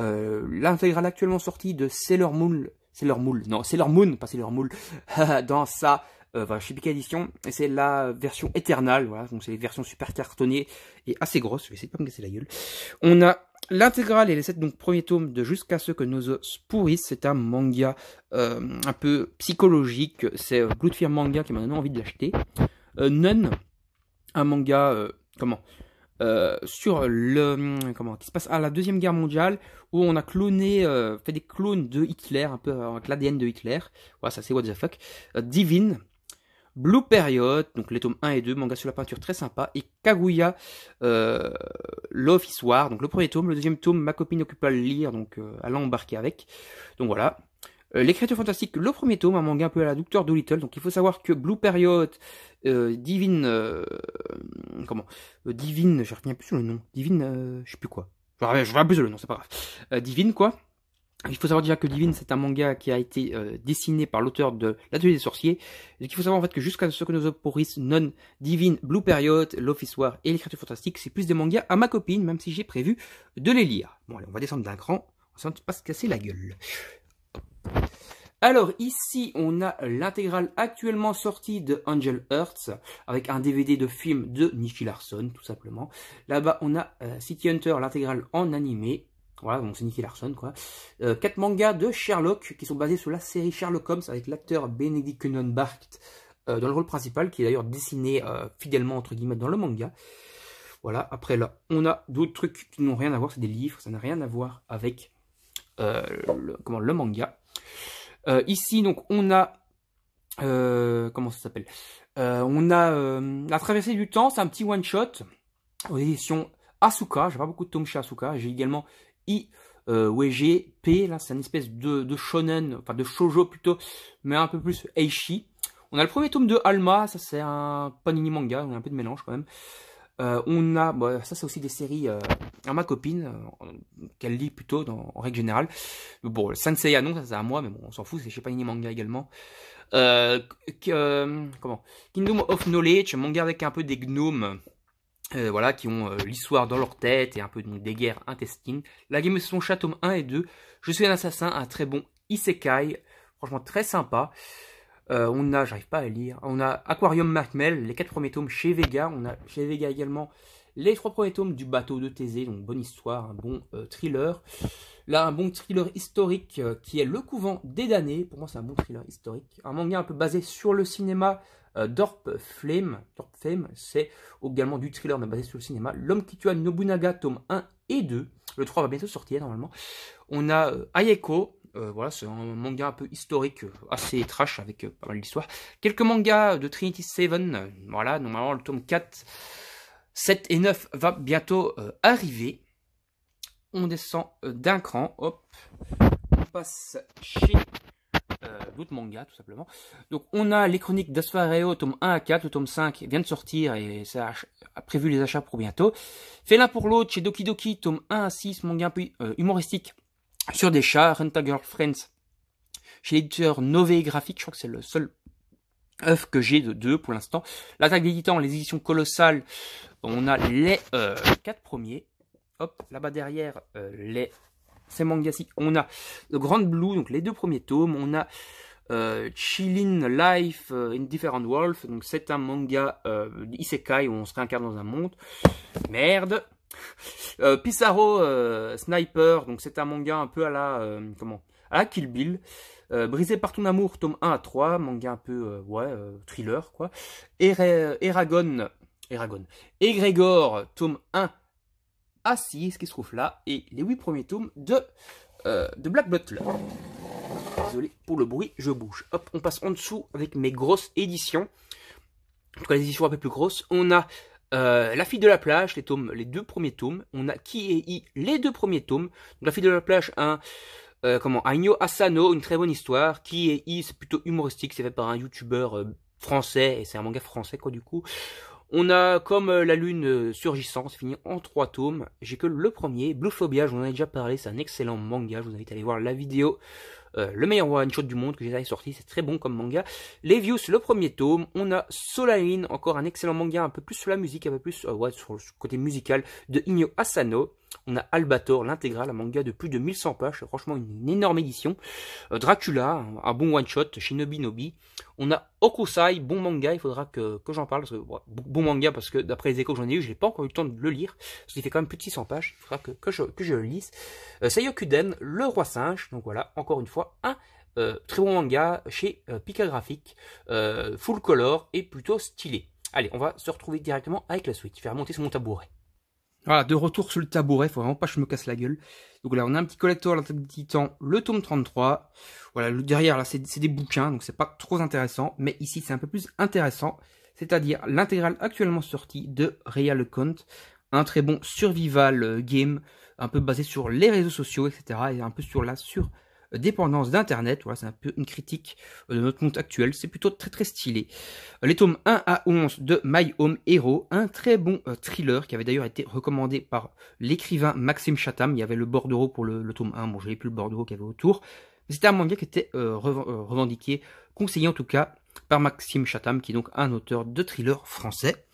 Euh, l'intégrale actuellement sortie de Sailor Moon, Sailor Moon, non Sailor Moon, pas Sailor Moon, [laughs] dans sa euh, voilà, sais quelle édition, et c'est la version éternelle, voilà, donc c'est les version super cartonnées et assez grosse, je vais essayer de pas me casser la gueule. On a l'intégrale et les sept donc premiers tomes de Jusqu'à ce que nos os pourrissent, c'est un manga euh, un peu psychologique, c'est euh, Bloodfire Manga qui m'a donné envie de l'acheter. Euh, Nun, un manga, euh, comment euh, sur le hum, comment qui se passe à la deuxième guerre mondiale où on a cloné euh, fait des clones de Hitler un peu avec l'ADN de Hitler voilà ça c'est what the fuck euh, Divine Blue Period donc les tomes 1 et 2 manga sur la peinture très sympa et Kaguya Love war donc le premier tome le deuxième tome ma copine occupe à le lire donc à l'embarquer avec donc voilà euh, les créatures le premier tome, un manga un peu à la Docteur Dolittle. Donc il faut savoir que Blue Period, euh, Divine, euh, comment, euh, Divine, je reviens plus sur le nom. Divine, euh, je sais plus quoi. Je reviens plus le nom, c'est pas grave. Divine quoi. Il faut savoir déjà que Divine, c'est un manga qui a été dessiné par l'auteur de l'Atelier des Sorciers. Donc, il faut savoir en fait que jusqu'à ce que Sokonosoporis, Non, Divine, Blue Period, L'Office War et L'Écriture Fantastique, c'est plus des mangas à ma copine, même si j'ai prévu de les lire. Bon, allez, on va descendre d'un cran. On va pas se casser la gueule. Alors ici, on a l'intégrale actuellement sortie de Angel Hearts, avec un DVD de film de Nicky Larson, tout simplement. Là-bas, on a euh, City Hunter, l'intégrale en animé. Voilà, donc c'est Nicky Larson, quoi. Euh, quatre mangas de Sherlock, qui sont basés sur la série Sherlock Holmes, avec l'acteur Benedict Cumberbatch euh, dans le rôle principal, qui est d'ailleurs dessiné fidèlement, entre guillemets, dans le manga. Voilà, après là, on a d'autres trucs qui n'ont rien à voir, c'est des livres, ça n'a rien à voir avec comment, le manga. Euh, ici, donc, on a... Euh, comment ça s'appelle euh, On a La traversée du temps, c'est un petit one-shot aux éditions Asuka. J'ai pas beaucoup de tomes chez Asuka. J'ai également I... Euh, G, P, là c'est une espèce de, shonen, enfin de shoujo plutôt, mais un peu plus Eishi. On a le premier tome de Alma, ça c'est un panini manga, on a un peu de mélange quand même. on a, bah, ça c'est aussi des séries à ma copine, euh, qu'elle lit plutôt en règle générale, bon, Sensei non, ça c'est à moi, mais bon, on s'en fout, c'est chez Panini Manga également. Euh, euh, comment Kingdom of Knowledge, manga avec un peu des gnomes, voilà, qui ont l'histoire dans leur tête et un peu des guerres intestines. La game sont sont 1 et 2. Je suis un assassin, un très bon isekai, franchement très sympa. Euh, on a, j'arrive pas à lire, on a Aquarium Macmel, les quatre premiers tomes chez Vega. On a chez Vega également les trois premiers tomes du bateau de Thésée, donc bonne histoire, un bon euh, thriller. Là, un bon thriller historique euh, qui est Le Couvent des damnés. Pour moi, c'est un bon thriller historique. Un manga un peu basé sur le cinéma Dorp Flame. Dorp Flame, c'est également du thriller, mais basé sur le cinéma. L'homme qui tue Nobunaga, tomes 1 et 2. Le 3 va bientôt sortir, normalement. On a Ayeko, euh, voilà, c'est un manga un peu historique, assez trash avec euh, pas mal d'histoires. Quelques mangas de Trinity Seven, voilà, normalement le tome 4, 7 et 9 va bientôt euh, arriver. On descend d'un cran, hop, on passe chez d'autres mangas tout simplement. Donc on a les chroniques d'Asfareo, tome 1 à 4, le tome 5 vient de sortir et ça a prévu les achats pour bientôt. Fait l'un pour l'autre chez Doki Doki, tome 1 à 6, manga un peu humoristique sur des chats, Hunter Friends, chez l'éditeur Nové Graphique, je crois que c'est le seul œuf que j'ai de deux pour l'instant. L'attaque des titans, les éditions colossales, on a les euh, quatre premiers. Hop, là-bas derrière, euh, les c'est Mangasi. On a The Grand Blue, donc les deux premiers tomes. On a euh, Chillin Life euh, in Different Worlds. Donc c'est un manga euh, isekai où on se réincarne dans un monde. Merde. Euh, Pissarro euh, Sniper, donc c'est un manga un peu à la euh, comment à Kill Bill. Brisé par ton amour, tome 1 à 3, manga un peu ouais thriller quoi. Eragon, Eragon, tome 1 à 6 qui se trouve là et les 8 premiers tomes de de Black Butler. Désolé pour le bruit, je bouge. Hop, on passe en dessous avec mes grosses éditions. En tout cas, les éditions un peu plus grosses. On a euh, la fille de la plage, les tomes, les deux premiers tomes. On a qui et i, les deux premiers tomes. la fille de la plage, un, euh, comment, Agno Asano, une très bonne histoire. Qui et i, c'est plutôt humoristique, c'est fait par un youtubeur euh, français, et c'est un manga français, quoi, du coup. On a comme la lune Surgissant, c'est fini en trois tomes. J'ai que le premier, Blue Phobia, je vous en ai déjà parlé, c'est un excellent manga, je vous invite à aller voir la vidéo euh, le meilleur one-shot du monde que j'ai sorti, c'est très bon comme manga. Les views, le premier tome, on a Solarin, encore un excellent manga, un peu plus sur la musique, un peu plus euh, sur le côté musical de Inyo Asano. On a Albator, l'intégrale, un manga de plus de 1100 pages, franchement une énorme édition. Euh, Dracula, un bon one-shot, Shinobi Nobi. On a Okusai, bon manga, il faudra que, que j'en parle, parce bon, manga, parce que d'après les échos que j'en ai eu, je n'ai pas encore eu le temps de le lire, parce qu'il fait quand même plus de 600 pages, il faudra que, je, le lise. Euh, Sayokuden, Le Roi Singe, donc voilà, encore une fois, un euh, très bon manga chez Pika full color et plutôt stylé. Allez, on va se retrouver directement avec la suite. Je vais remonter sur mon tabouret. Voilà, de retour sur le tabouret, faut vraiment pas que je me casse la gueule. Donc là, on a un petit collector, table Titan, le tome 33. Voilà, derrière, là, c'est des bouquins, donc c'est pas trop intéressant. Mais ici, c'est un peu plus intéressant, c'est-à-dire l'intégrale actuellement sortie de Real Count. Un très bon survival euh, game, un peu basé sur les réseaux sociaux, etc. Et un peu sur la sur dépendance d'Internet. Voilà, c'est un peu une critique euh, de notre monde actuel. C'est plutôt très très stylé. Euh, les tomes 1 à 11 de My Home Hero, un très bon euh, thriller qui avait d'ailleurs été recommandé par l'écrivain Maxime Chatham. Il y avait le bordereau pour le, tome 1. Bon, j'avais plus le bordereau qu'il y avait autour. c'était un bien qui était revendiqué, conseillé en tout cas par Maxime Chatham, qui est donc un auteur de thriller français.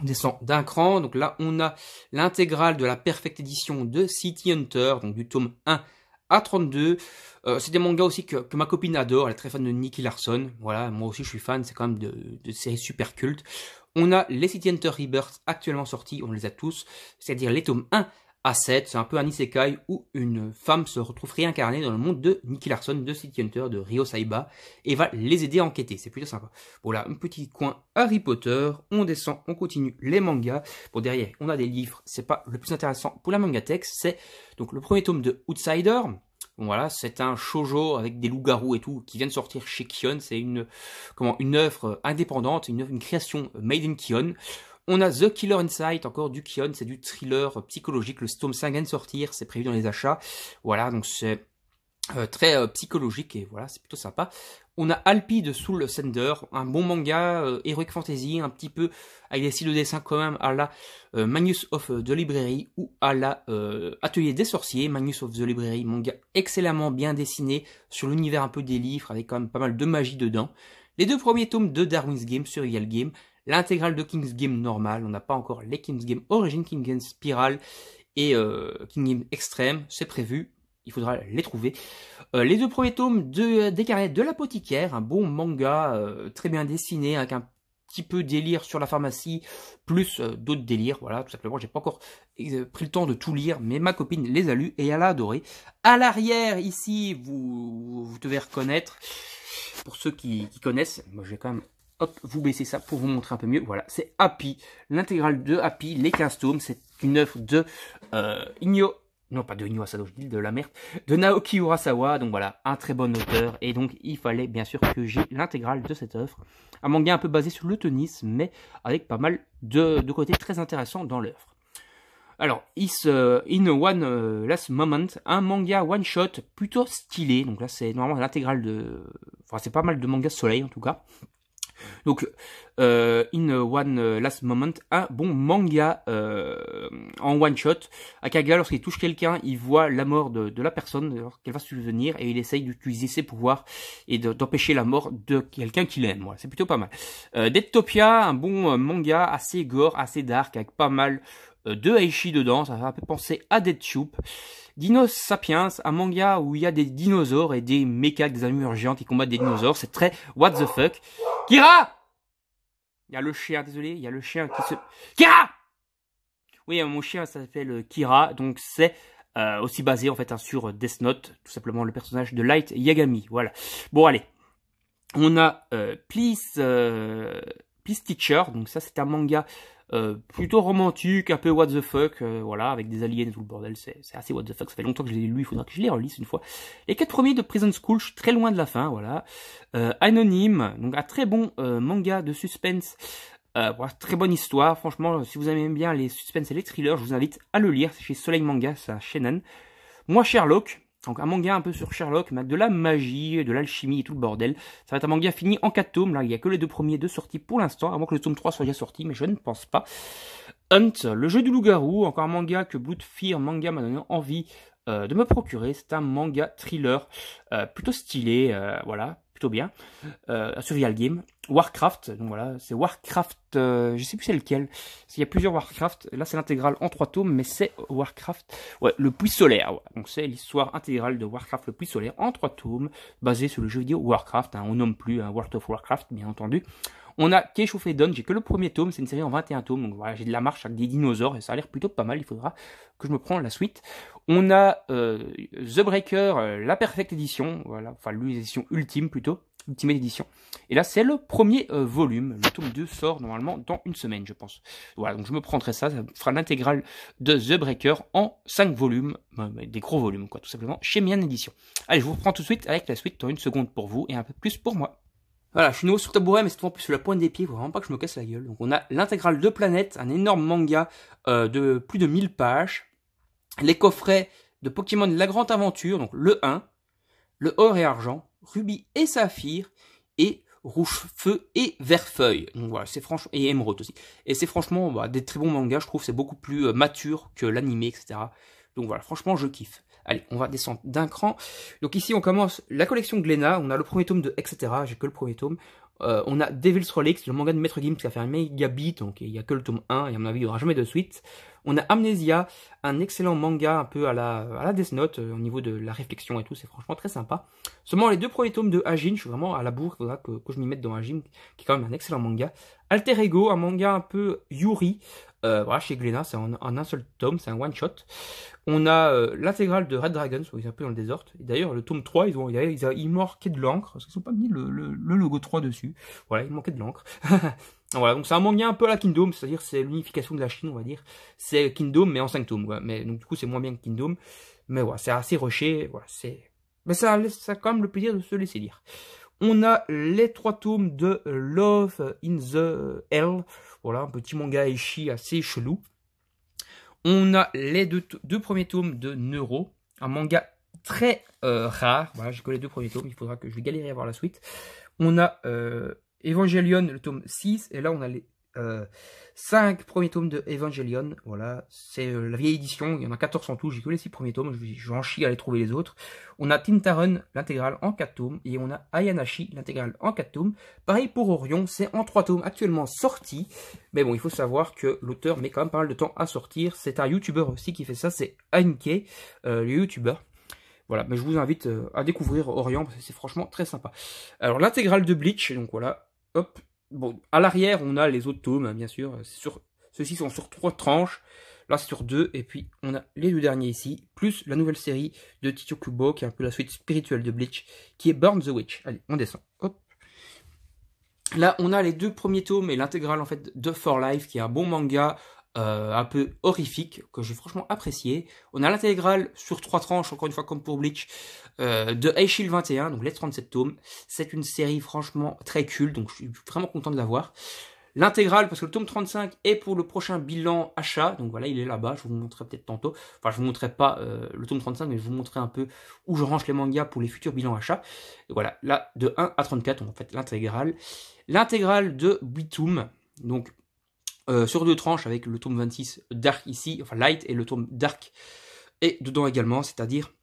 On descend d'un cran. Donc là, on a l'intégrale de la perfecte édition de City Hunter, donc du tome 1 a32. Euh, c'est des mangas aussi que, que, ma copine adore, elle est très fan de Nicky Larson. Voilà, moi aussi je suis fan, c'est quand même de, séries super cultes. On a les City Hunter Rebirth actuellement sortis, on les a tous, c'est-à-dire les tomes 1 a7, c'est un peu un isekai où une femme se retrouve réincarnée dans le monde de Nicky Larson, de City Hunter, de Rio Saiba, et va les aider à enquêter. C'est plutôt sympa. Voilà, un petit coin Harry Potter. On descend, on continue les mangas. pour derrière, on a des livres. C'est pas le plus intéressant pour la manga texte. C'est donc le premier tome de Outsider. voilà, c'est un shojo avec des loups-garous et tout qui vient de sortir chez Kion. C'est une, comment, une œuvre indépendante, une création made in Kion. On a The Killer Insight, encore du Kion, c'est du thriller psychologique. Le Storm 5 vient sortir, c'est prévu dans les achats. Voilà, donc c'est euh, très euh, psychologique et voilà, c'est plutôt sympa. On a Alpi de Soul Sender, un bon manga, euh, Heroic Fantasy, un petit peu avec des styles de dessin quand même à la euh, Magnus of the Library ou à la Atelier des Sorciers, Magnus of the Library, manga excellemment bien dessiné sur l'univers un peu des livres avec quand même pas mal de magie dedans. Les deux premiers tomes de Darwin's Game sur Yale Game, l'intégrale de King's Game normal. On n'a pas encore les King's Game Origin, King's Game Spiral et euh, King's Game Extreme. C'est prévu. Il faudra les trouver. Euh, les deux premiers tomes de, des carrés de l'apothicaire, un bon manga euh, très bien dessiné avec un petit peu délire sur la pharmacie, plus d'autres délires, voilà, tout simplement, j'ai pas encore pris le temps de tout lire, mais ma copine les a lus et elle a adoré. À l'arrière, ici, vous, devez reconnaître, pour ceux qui connaissent, moi j'ai quand même vous baissez ça pour vous montrer un peu mieux. Voilà, c'est Happy, l'intégrale de Happy, les 15 tomes. C'est une œuvre de euh, Inyo, non pas de Asado je dis de la merde, de Naoki Urasawa, donc voilà, un très bon auteur, et donc il fallait bien sûr que j'ai l'intégrale de cette œuvre. Un manga un peu basé sur le tennis, mais avec pas mal de, côtés très intéressants dans l'œuvre. Alors, is, In One euh, Last Moment, un manga one-shot plutôt stylé, donc là c'est normalement l'intégrale de... Enfin c'est pas mal de mangas soleil en tout cas. Donc, euh, In One euh, Last Moment, un bon manga euh, en one shot. Akaga, lorsqu'il touche quelqu'un, il voit la mort de, la personne, qu'elle va subvenir, et il essaye d'utiliser ses pouvoirs et d'empêcher la mort de quelqu'un qu'il aime. Voilà, c'est plutôt pas mal. Euh, Deadtopia, un bon manga assez gore, assez dark, avec pas mal de Aishi dedans. Ça fait un peu penser à Dead Dinos Sapiens, un manga où il y a des dinosaures et des mechas, des armures géantes qui combattent des dinosaures. C'est très what the fuck. Kira Il y a le chien, désolé, il y a le chien qui se... Kira Oui, euh, mon chien s'appelle euh, Kira, donc c'est euh, aussi basé en fait hein, sur Death Note, tout simplement le personnage de Light Yagami. Voilà. Bon, allez. On a Please... Please Teacher, donc ça c'est un manga euh, plutôt romantique, un peu what the fuck, euh, voilà, avec des aliens et tout le bordel, c'est assez what the fuck, ça fait longtemps que je l'ai lu il faudra que je les relise une fois. Les quatre premiers de Prison School, très loin de la fin, voilà. Euh, anonyme, donc un très bon manga de suspense, voilà, très bonne histoire, franchement, si vous aimez bien les suspense et les thrillers, je vous invite à le lire, c'est chez Soleil Manga, c'est un Shannon. Moi, Sherlock, donc un manga un peu sur Sherlock, mais de la magie, de l'alchimie et tout le bordel. Ça va être un manga fini en 4 tomes, là il n'y a que les deux premiers deux sortis pour l'instant, avant que le tome 3 soit déjà sorti, mais je ne pense pas. Hunt, le jeu du loup-garou, encore un manga que Blood Manga m'a donné envie euh, de me procurer. C'est un manga thriller euh, plutôt stylé, euh, voilà, plutôt bien. Euh, survival game, Warcraft, donc voilà, c'est Warcraft, euh, je sais plus c'est lequel, il y a plusieurs Warcraft, là c'est l'intégrale en trois tomes, mais c'est Warcraft, ouais, le Puits Solaire, donc c'est l'histoire intégrale de Warcraft, le Puits Solaire, en trois tomes, basé sur le jeu vidéo Warcraft, hein. on nomme plus hein, World of Warcraft, bien entendu. On a qu'échauffé Don, j'ai que le premier tome, c'est une série en 21 tomes, donc voilà, j'ai de la marche avec des dinosaures, et ça a l'air plutôt pas mal, il faudra que je me prends la suite. On a euh, The Breaker, euh, la Perfect édition, voilà, enfin l'édition ultime plutôt, Ultimate Edition. Et là, c'est le premier euh, volume. Le tome 2 sort normalement dans une semaine, je pense. Voilà, donc je me prendrai ça. Ça fera l'intégrale de The Breaker en 5 volumes. Euh, des gros volumes, quoi, tout simplement, chez Mian Edition. Allez, je vous reprends tout de suite avec la suite dans une seconde pour vous et un peu plus pour moi. Voilà, je suis nouveau sur tabouret, mais c'est souvent plus sur la pointe des pieds, faut vraiment pas que je me casse la gueule. Donc on a l'intégrale de Planète, un énorme manga euh, de plus de 1000 pages, les coffrets de Pokémon La Grande Aventure, donc le 1, le Or et Argent, Ruby et saphir, et rouge feu et vert feuille. Donc voilà, c'est franchement et émeraude aussi. Et c'est franchement bah, des très bons mangas, je trouve. C'est beaucoup plus euh, mature que l'animé, etc. Donc voilà, franchement, je kiffe. Allez, on va descendre d'un cran. Donc ici, on commence la collection Glénat. On a le premier tome de etc. J'ai que le premier tome. Euh, on a Devil's Rolex le manga de Maître Gims qui a fait un méga beat, donc il n'y a que le tome 1, et à mon avis il n'y aura jamais de suite. On a Amnesia, un excellent manga un peu à la, à la Death Note, euh, au niveau de la réflexion et tout, c'est franchement très sympa. Seulement les deux premiers tomes de Ajin je suis vraiment à la bourre, Voilà que, je m'y mette dans Ajin qui est quand même un excellent manga. Alter Ego, un manga un peu Yuri, euh, voilà, chez Glénat, c'est en, un seul tome, c'est un one-shot. On a l'intégrale de Red Dragons, où ils un peu dans le Et D'ailleurs, le tome 3, ils ont, ils, ont, ils, de l'encre, parce qu'ils pas mis le, le, logo 3 dessus. Voilà, il manquait de l'encre. [laughs] voilà, donc ça un manga un peu la Kingdom, c'est-à-dire c'est l'unification de la Chine, on va dire. C'est Kingdom, mais en 5 tomes, Mais donc du coup, c'est moins bien que Kingdom. Mais voilà, c'est assez rushé, voilà, c'est... Mais ça, ça a quand même le plaisir de se laisser lire. On a les trois tomes de Love in the Hell. Voilà, un petit manga Eshi assez chelou. On a les deux, premiers tomes de Neuro, un manga très euh, rare. Voilà, j'ai que les deux premiers tomes, il faudra que je galère galérer à voir la suite. On a euh, Evangelion, le tome 6, et là on a les 5 euh, premiers tomes de Evangelion. Voilà, c'est euh, la vieille édition, il y en a 14 en tout, j'ai que les 6 premiers tomes, je, chie à aller trouver les autres. On a Tintaron, l'intégrale en 4 tomes, et on a Ayanashi, l'intégrale en 4 tomes. Pareil pour Orion, c'est en 3 tomes actuellement sorti, mais bon, il faut savoir que l'auteur met quand même pas mal de temps à sortir. C'est un youtubeur aussi qui fait ça, c'est Anke, le youtubeur voilà, mais je vous invite euh, à découvrir Orient, parce que c'est franchement très sympa. Alors l'intégrale de Bleach, donc voilà, hop. Bon, à l'arrière, on a les autres tomes, hein, bien sûr. ceux-ci sont sur trois tranches. Là, sur deux. Et puis, on a les deux derniers ici. Plus la nouvelle série de Tito Kubo, qui est un peu la suite spirituelle de Bleach, qui est Burn the Witch. Allez, on descend. Là, on a les deux premiers tomes et l'intégrale, en fait, de For Life, qui est un bon manga euh, un peu horrifique, que j'ai franchement apprécié. On a l'intégrale sur trois tranches, encore une fois comme pour Bleach, euh, de Aishil 21, donc les 37 tomes. C'est une série franchement très cool, donc je suis vraiment content de l'avoir. L'intégrale, parce que le tome 35 est pour le prochain bilan achat, donc voilà, il est là-bas, je vous montrerai peut-être tantôt. Enfin, je vous montrerai pas euh, le tome 35, mais je vous montrerai un peu où je range les mangas pour les futurs bilans achats. Et voilà, là, de 1 à 34, on en fait l'intégrale. L'intégrale de Bitum, donc euh, sur deux tranches avec le tome 26 Dark ici, enfin Light, et le tome Dark et dedans également, c'est-à-dire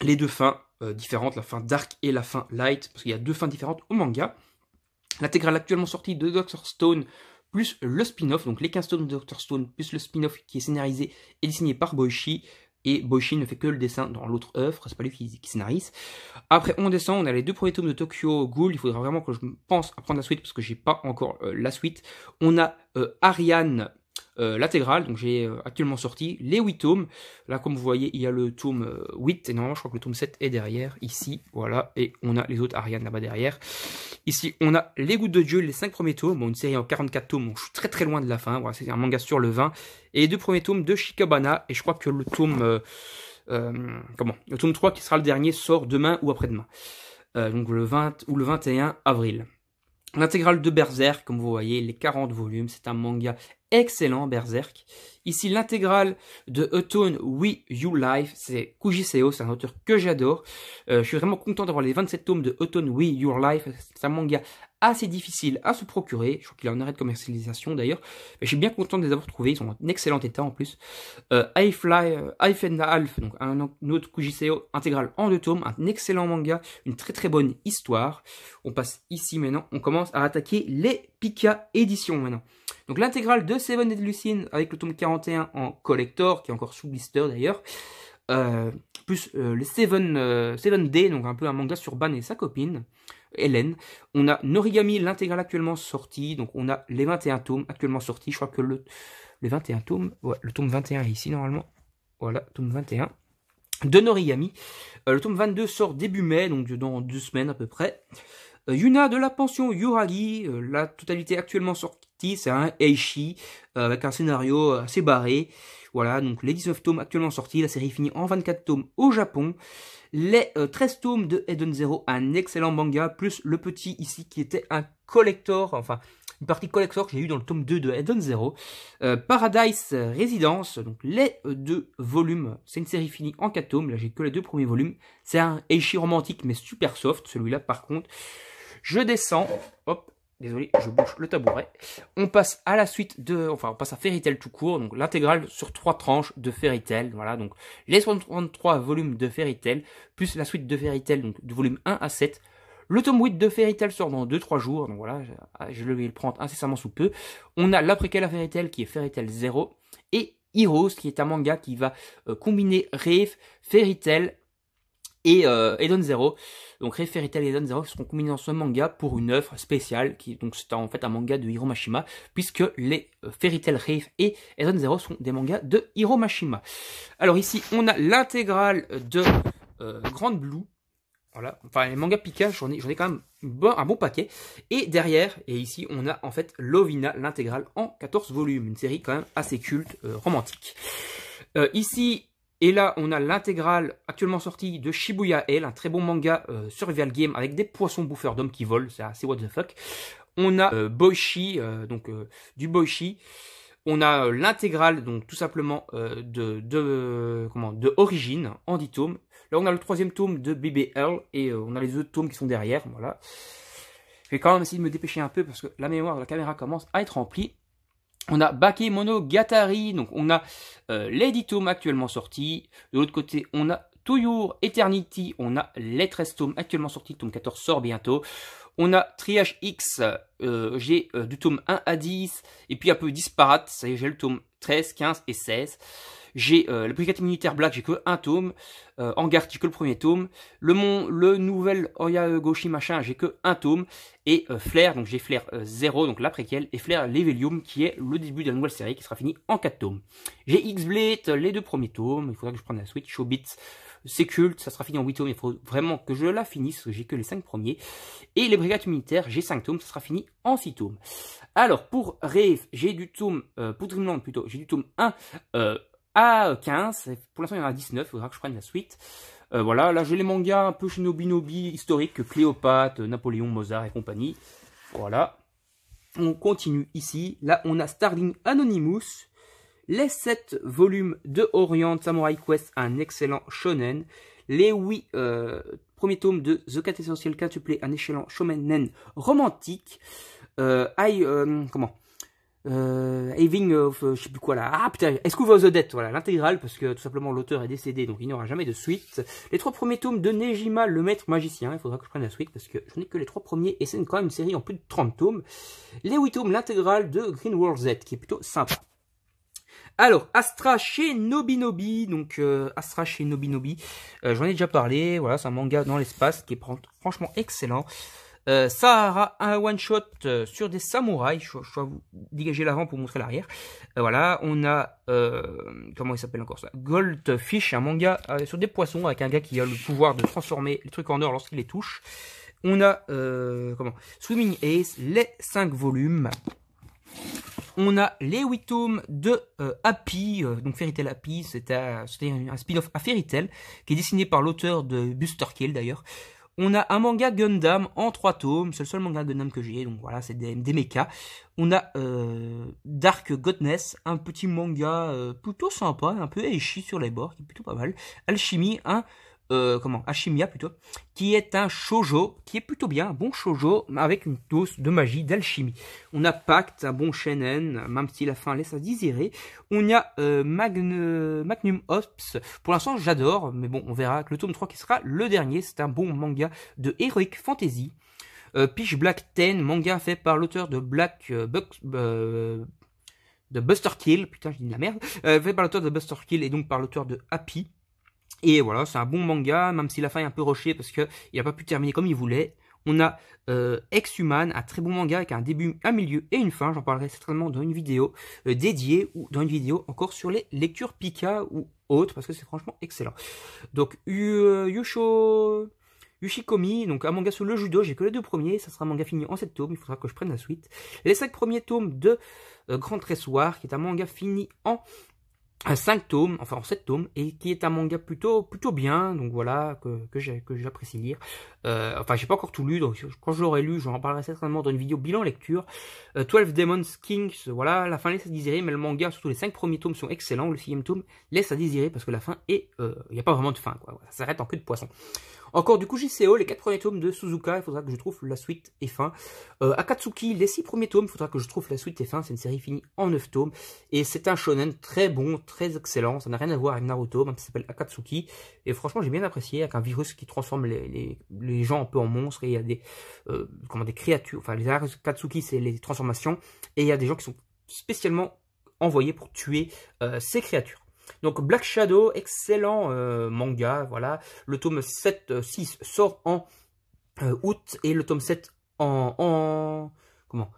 les deux fins euh, différentes, la fin Dark et la fin Light, parce qu'il y a deux fins différentes au manga. L'intégrale actuellement sortie de Doctor Stone, plus le spin-off, donc les 15 tomes de Doctor Stone, plus le spin-off qui est scénarisé et dessiné par Boichi, et Boshin ne fait que le dessin dans l'autre œuvre, c'est pas lui qui, scénarise. Après, on descend, on a les deux premiers tomes de Tokyo Ghoul, il faudra vraiment que je pense à prendre la suite parce que j'ai pas encore euh, la suite. On a euh, Ariane euh, l'intégrale. Donc j'ai euh, actuellement sorti les 8 tomes. Là, comme vous voyez, il y a le tome 8, euh, et normalement, je crois que le tome 7 est derrière, ici, voilà, et on a les autres Ariane là-bas derrière. Ici, on a Les Gouttes de Dieu, les 5 premiers tomes, bon, une série en 44 tomes, donc je suis très très loin de la fin, voilà, c'est un manga sur le 20, et deux premiers tomes de Shikabana, et je crois que le tome... Euh, comment Le tome 3, qui sera le dernier, sort demain ou après-demain. donc le 20 ou le 21 avril. L'intégrale de Berserk, comme vous voyez, les 40 volumes, c'est un manga excellent, Berserk. Ici, l'intégrale de Autone We You Life, c'est Kujiseo, c'est un auteur que j'adore. Euh, je suis vraiment content d'avoir les 27 tomes de Autumn We Your Life, c'est un manga assez difficile à se procurer. Je crois qu'il est en arrêt de commercialisation d'ailleurs. Mais je suis bien content de les avoir trouvés. Ils sont en excellent état en plus. Euh, I Fly, euh, I Half, donc un, autre Kujiseo intégral en deux tomes, un excellent manga, une très très bonne histoire. On passe ici maintenant, on commence à attaquer les Pika éditions maintenant. Donc l'intégrale de Seven et de Lucine avec le tome 41 en collector, qui est encore sous blister d'ailleurs. Euh, plus euh, le les Seven, Seven Day, donc un peu un manga sur Ban et sa copine. Hélène. On a Norigami, l'intégrale actuellement sortie. Donc on a les 21 tomes actuellement sortis. Je crois que le, les 21 tomes, le tome 21 est ici normalement. Voilà, tome 21 de Norigami. Euh, le tome 22 sort début mai, donc dans deux semaines à peu près. Euh, Yuna de la pension Yuragi, euh, la totalité actuellement sortie, c'est un Eishi, avec un scénario assez barré. Voilà, donc les 19 tomes actuellement sortis, la série finit en 24 tomes au Japon. Les 13 euh, tomes de Eden Zero, un excellent manga, plus le petit ici qui était un collector, enfin une partie collector que j'ai eu dans le tome 2 de Eden Zero. Euh, Paradise Residence, donc les euh, deux volumes, c'est une série finie en 4 tomes, là j'ai que les deux premiers volumes. C'est un Eishi romantique mais super soft, celui-là par contre. Je descends, hop, Désolé, je bouche le tabouret. On passe à la suite de, enfin, on passe à Fairy Tail tout court, donc l'intégrale sur trois tranches de Fairy Tail, voilà, donc les 33 volumes de Fairy Tail, plus la suite de Fairy Tail, donc de volume 1 à 7. Le tome 8 de Fairy Tail sort dans 2-3 jours, donc voilà, je vais le prendre incessamment sous peu. On a l'après-quel à Fairy Tail qui est Fairy Tail 0, et Heroes qui est un manga qui va euh, combiner Rave, Fairy Tail, et Eden euh, Zero. Donc Fairy et Eden Zero seront combinés dans ce manga pour une œuvre spéciale, qui donc c'est en fait un manga de Hiromashima puisque les euh, Fairy Tail Reef et Eden Zero sont des mangas de Hiromashima Alors ici on a l'intégrale de euh, Grand Grande Blue. Voilà, enfin les mangas Pikachu j'en ai, ai, quand même un bon paquet. Et derrière, et ici, on a en fait Lovina, l'intégrale en 14 volumes, une série quand même assez culte, romantique. ici, et là, on a l'intégrale actuellement sortie de Shibuya L, un très bon manga sur euh, survival game avec des poissons bouffeurs d'hommes qui volent, c'est assez what the fuck. On a euh, euh donc euh, du Boishi. On a l'intégrale, donc tout simplement de, comment de Origine en 10 tomes. Là, on a le troisième tome de BBL et on a les autres tomes qui sont derrière. Voilà. Je vais quand même essayer de me dépêcher un peu parce que la mémoire de la caméra commence à être remplie. On a Bakemono Gatari, donc on a euh, Lady Tome actuellement sorti. De l'autre côté, on a Toyour Eternity, on a les 13 tomes actuellement sortis, tome 14 sort bientôt. On a Triage X, euh, j'ai euh, du tome 1 à 10, et puis un peu disparate, ça y est, j'ai le tome 13, 15 et 16. J'ai euh, le la brigade militaire Black, j'ai que un tome. Euh, Hangar, j'ai que le premier tome. Le mon, le nouvel Oya Goshi machin, j'ai que un tome. Et euh, Flair, donc j'ai Flair 0, euh, donc l'après-quel. et Flair Levelium, qui est le début de la nouvelle série, qui sera fini en 4 tomes. J'ai X-Blade, les deux premiers tomes. Il faudra que je prenne la Switch. Showbits, c'est ça sera fini en 8 tomes, il faut vraiment que je la finisse, j'ai que les 5 premiers. Et les brigades militaires, j'ai 5 tomes, ça sera fini en 6 tomes. Alors, pour Rave, j'ai du tome, euh, plutôt, j'ai du tome 1, à ah, 15. Euh, pour l'instant, il y en a 19, il faudra que je prenne la suite. Euh, voilà, là j'ai les mangas un peu shinobi-nobi historiques, Cléopâtre, Napoléon, Mozart et compagnie. Voilà. On continue ici. Là, on a Starling Anonymous. Les 7 volumes de Orient Samurai Quest, un excellent shonen. Les 8 euh, premiers tomes de The Cat Essential plaît, un excellent shonen romantique. Euh, comment euh, Having of, euh, je sais plus quoi là, ah putain, Escove of the Dead, voilà, l'intégrale, parce que tout simplement l'auteur est décédé, donc il n'y aura jamais de suite. Les trois premiers tomes de Nejima, le maître magicien, il faudra que je prenne la suite, parce que je n'ai que les trois premiers, et c'est quand même une série en plus de 30 tomes. Les huit tomes, l'intégrale de Green World Z, qui est plutôt sympa. Alors, Astra chez Nobinobi, donc euh, Astra chez Nobinobi, euh, j'en ai déjà parlé, voilà, c'est un manga dans l'espace qui est franchement excellent. Sahara, euh, un one-shot euh, sur des samouraïs. Je, vais vous dégager l'avant pour montrer l'arrière. Euh, voilà, on a... comment il s'appelle encore ça Goldfish, un manga sur des poissons avec un gars qui a le pouvoir de transformer les trucs en or lorsqu'il les touche. On a... comment Swimming Ace, les 5 volumes. On a les 8 tomes de Happy, donc Fairy Tail Happy, c'était un, spin-off à Fairy Tail, qui est dessiné par l'auteur de Buster Kill d'ailleurs, on a un manga Gundam en 3 tomes, c'est le seul manga Gundam que j'ai, donc voilà, c'est des, mechas. On a euh, Dark Godness, un petit manga euh, plutôt sympa, un peu échi sur les bords, qui est plutôt pas mal. Alchimie, un euh, comment Ashimia plutôt, qui est un shojo, qui est plutôt bien, un bon shojo, avec une dose de magie, d'alchimie. On a Pacte, un bon shonen, même si la fin laisse à désirer. On a euh, Magnum Ops, pour l'instant j'adore, mais bon, on verra avec le tome 3 qui sera le dernier, c'est un bon manga de Heroic Fantasy. Peach Pitch Black 10, manga fait par l'auteur de Black euh, euh, de Buster Kill, putain je dis de la merde, fait par l'auteur de Buster Kill et donc par l'auteur de Happy. Et voilà, c'est un bon manga, même si la fin est un peu rushée parce qu'il n'a pas pu terminer comme il voulait. On a euh, Ex-Human, un très bon manga avec un début, un milieu et une fin. J'en parlerai certainement dans une vidéo euh, dédiée ou dans une vidéo encore sur les lectures Pika ou autres parce que c'est franchement excellent. Donc euh, Yusho... Yushikomi, donc un manga sur le judo, j'ai que les deux premiers, ça sera un manga fini en sept tomes, il faudra que je prenne la suite. Les cinq premiers tomes de Grand Tressoir, qui est un manga fini en 5 tomes, enfin en 7 tomes, et qui est un manga plutôt plutôt bien, donc voilà, que, que j'apprécie lire. Euh, enfin, j'ai pas encore tout lu, donc quand je l'aurai lu, j'en parlerai certainement dans une vidéo bilan lecture. 12 euh, Demons Kings, voilà, la fin laisse à désirer, mais le manga, surtout les 5 premiers tomes sont excellents, le sixième tome laisse à désirer, parce que la fin est... Euh, il n'y a pas vraiment de fin, quoi, ça s'arrête en queue de poisson. Encore du J.C.O., oh, les 4 premiers tomes de Suzuka, il faudra que je trouve la suite et fin. Euh, Akatsuki, les 6 premiers tomes, il faudra que je trouve la suite et fin. C'est une série finie en 9 tomes. Et c'est un shonen très bon, très excellent. Ça n'a rien à voir avec Naruto, même ça s'appelle Akatsuki. Et franchement, j'ai bien apprécié, avec un virus qui transforme les, gens un peu en monstres. Et il y a des, euh, comment, des créatures. Enfin, les Akatsuki, c'est les transformations. Et il y a des gens qui sont spécialement envoyés pour tuer euh, ces créatures. Donc Black Shadow, excellent euh, manga, voilà. Le tome 7-6 euh, sort en euh, août et le tome 7 en, comment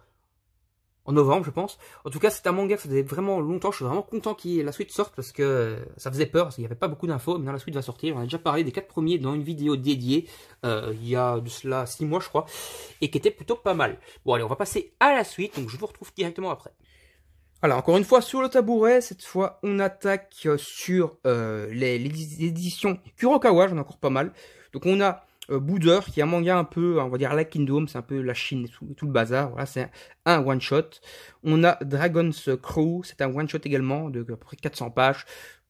en novembre, je pense. En tout cas, c'est un manga qui faisait vraiment longtemps. Je suis vraiment content que la suite sorte parce que ça faisait peur, parce qu'il n'y avait pas beaucoup d'infos. Maintenant, la suite va sortir. On a déjà parlé des quatre premiers dans une vidéo dédiée il y a de cela 6 mois, je crois, et qui était plutôt pas mal. Bon, allez, on va passer à la suite. Donc, je vous retrouve directement après. Alors encore une fois sur le tabouret, cette fois on attaque euh, sur euh, les, éditions Kurokawa, j'en ai encore pas mal. Donc on a euh, qui est un manga un peu, euh, on va dire la Kingdom, c'est un peu la Chine et tout, le bazar, voilà, c'est un, one shot. On a Dragon's Crew, c'est un one shot également de à peu près 400 pages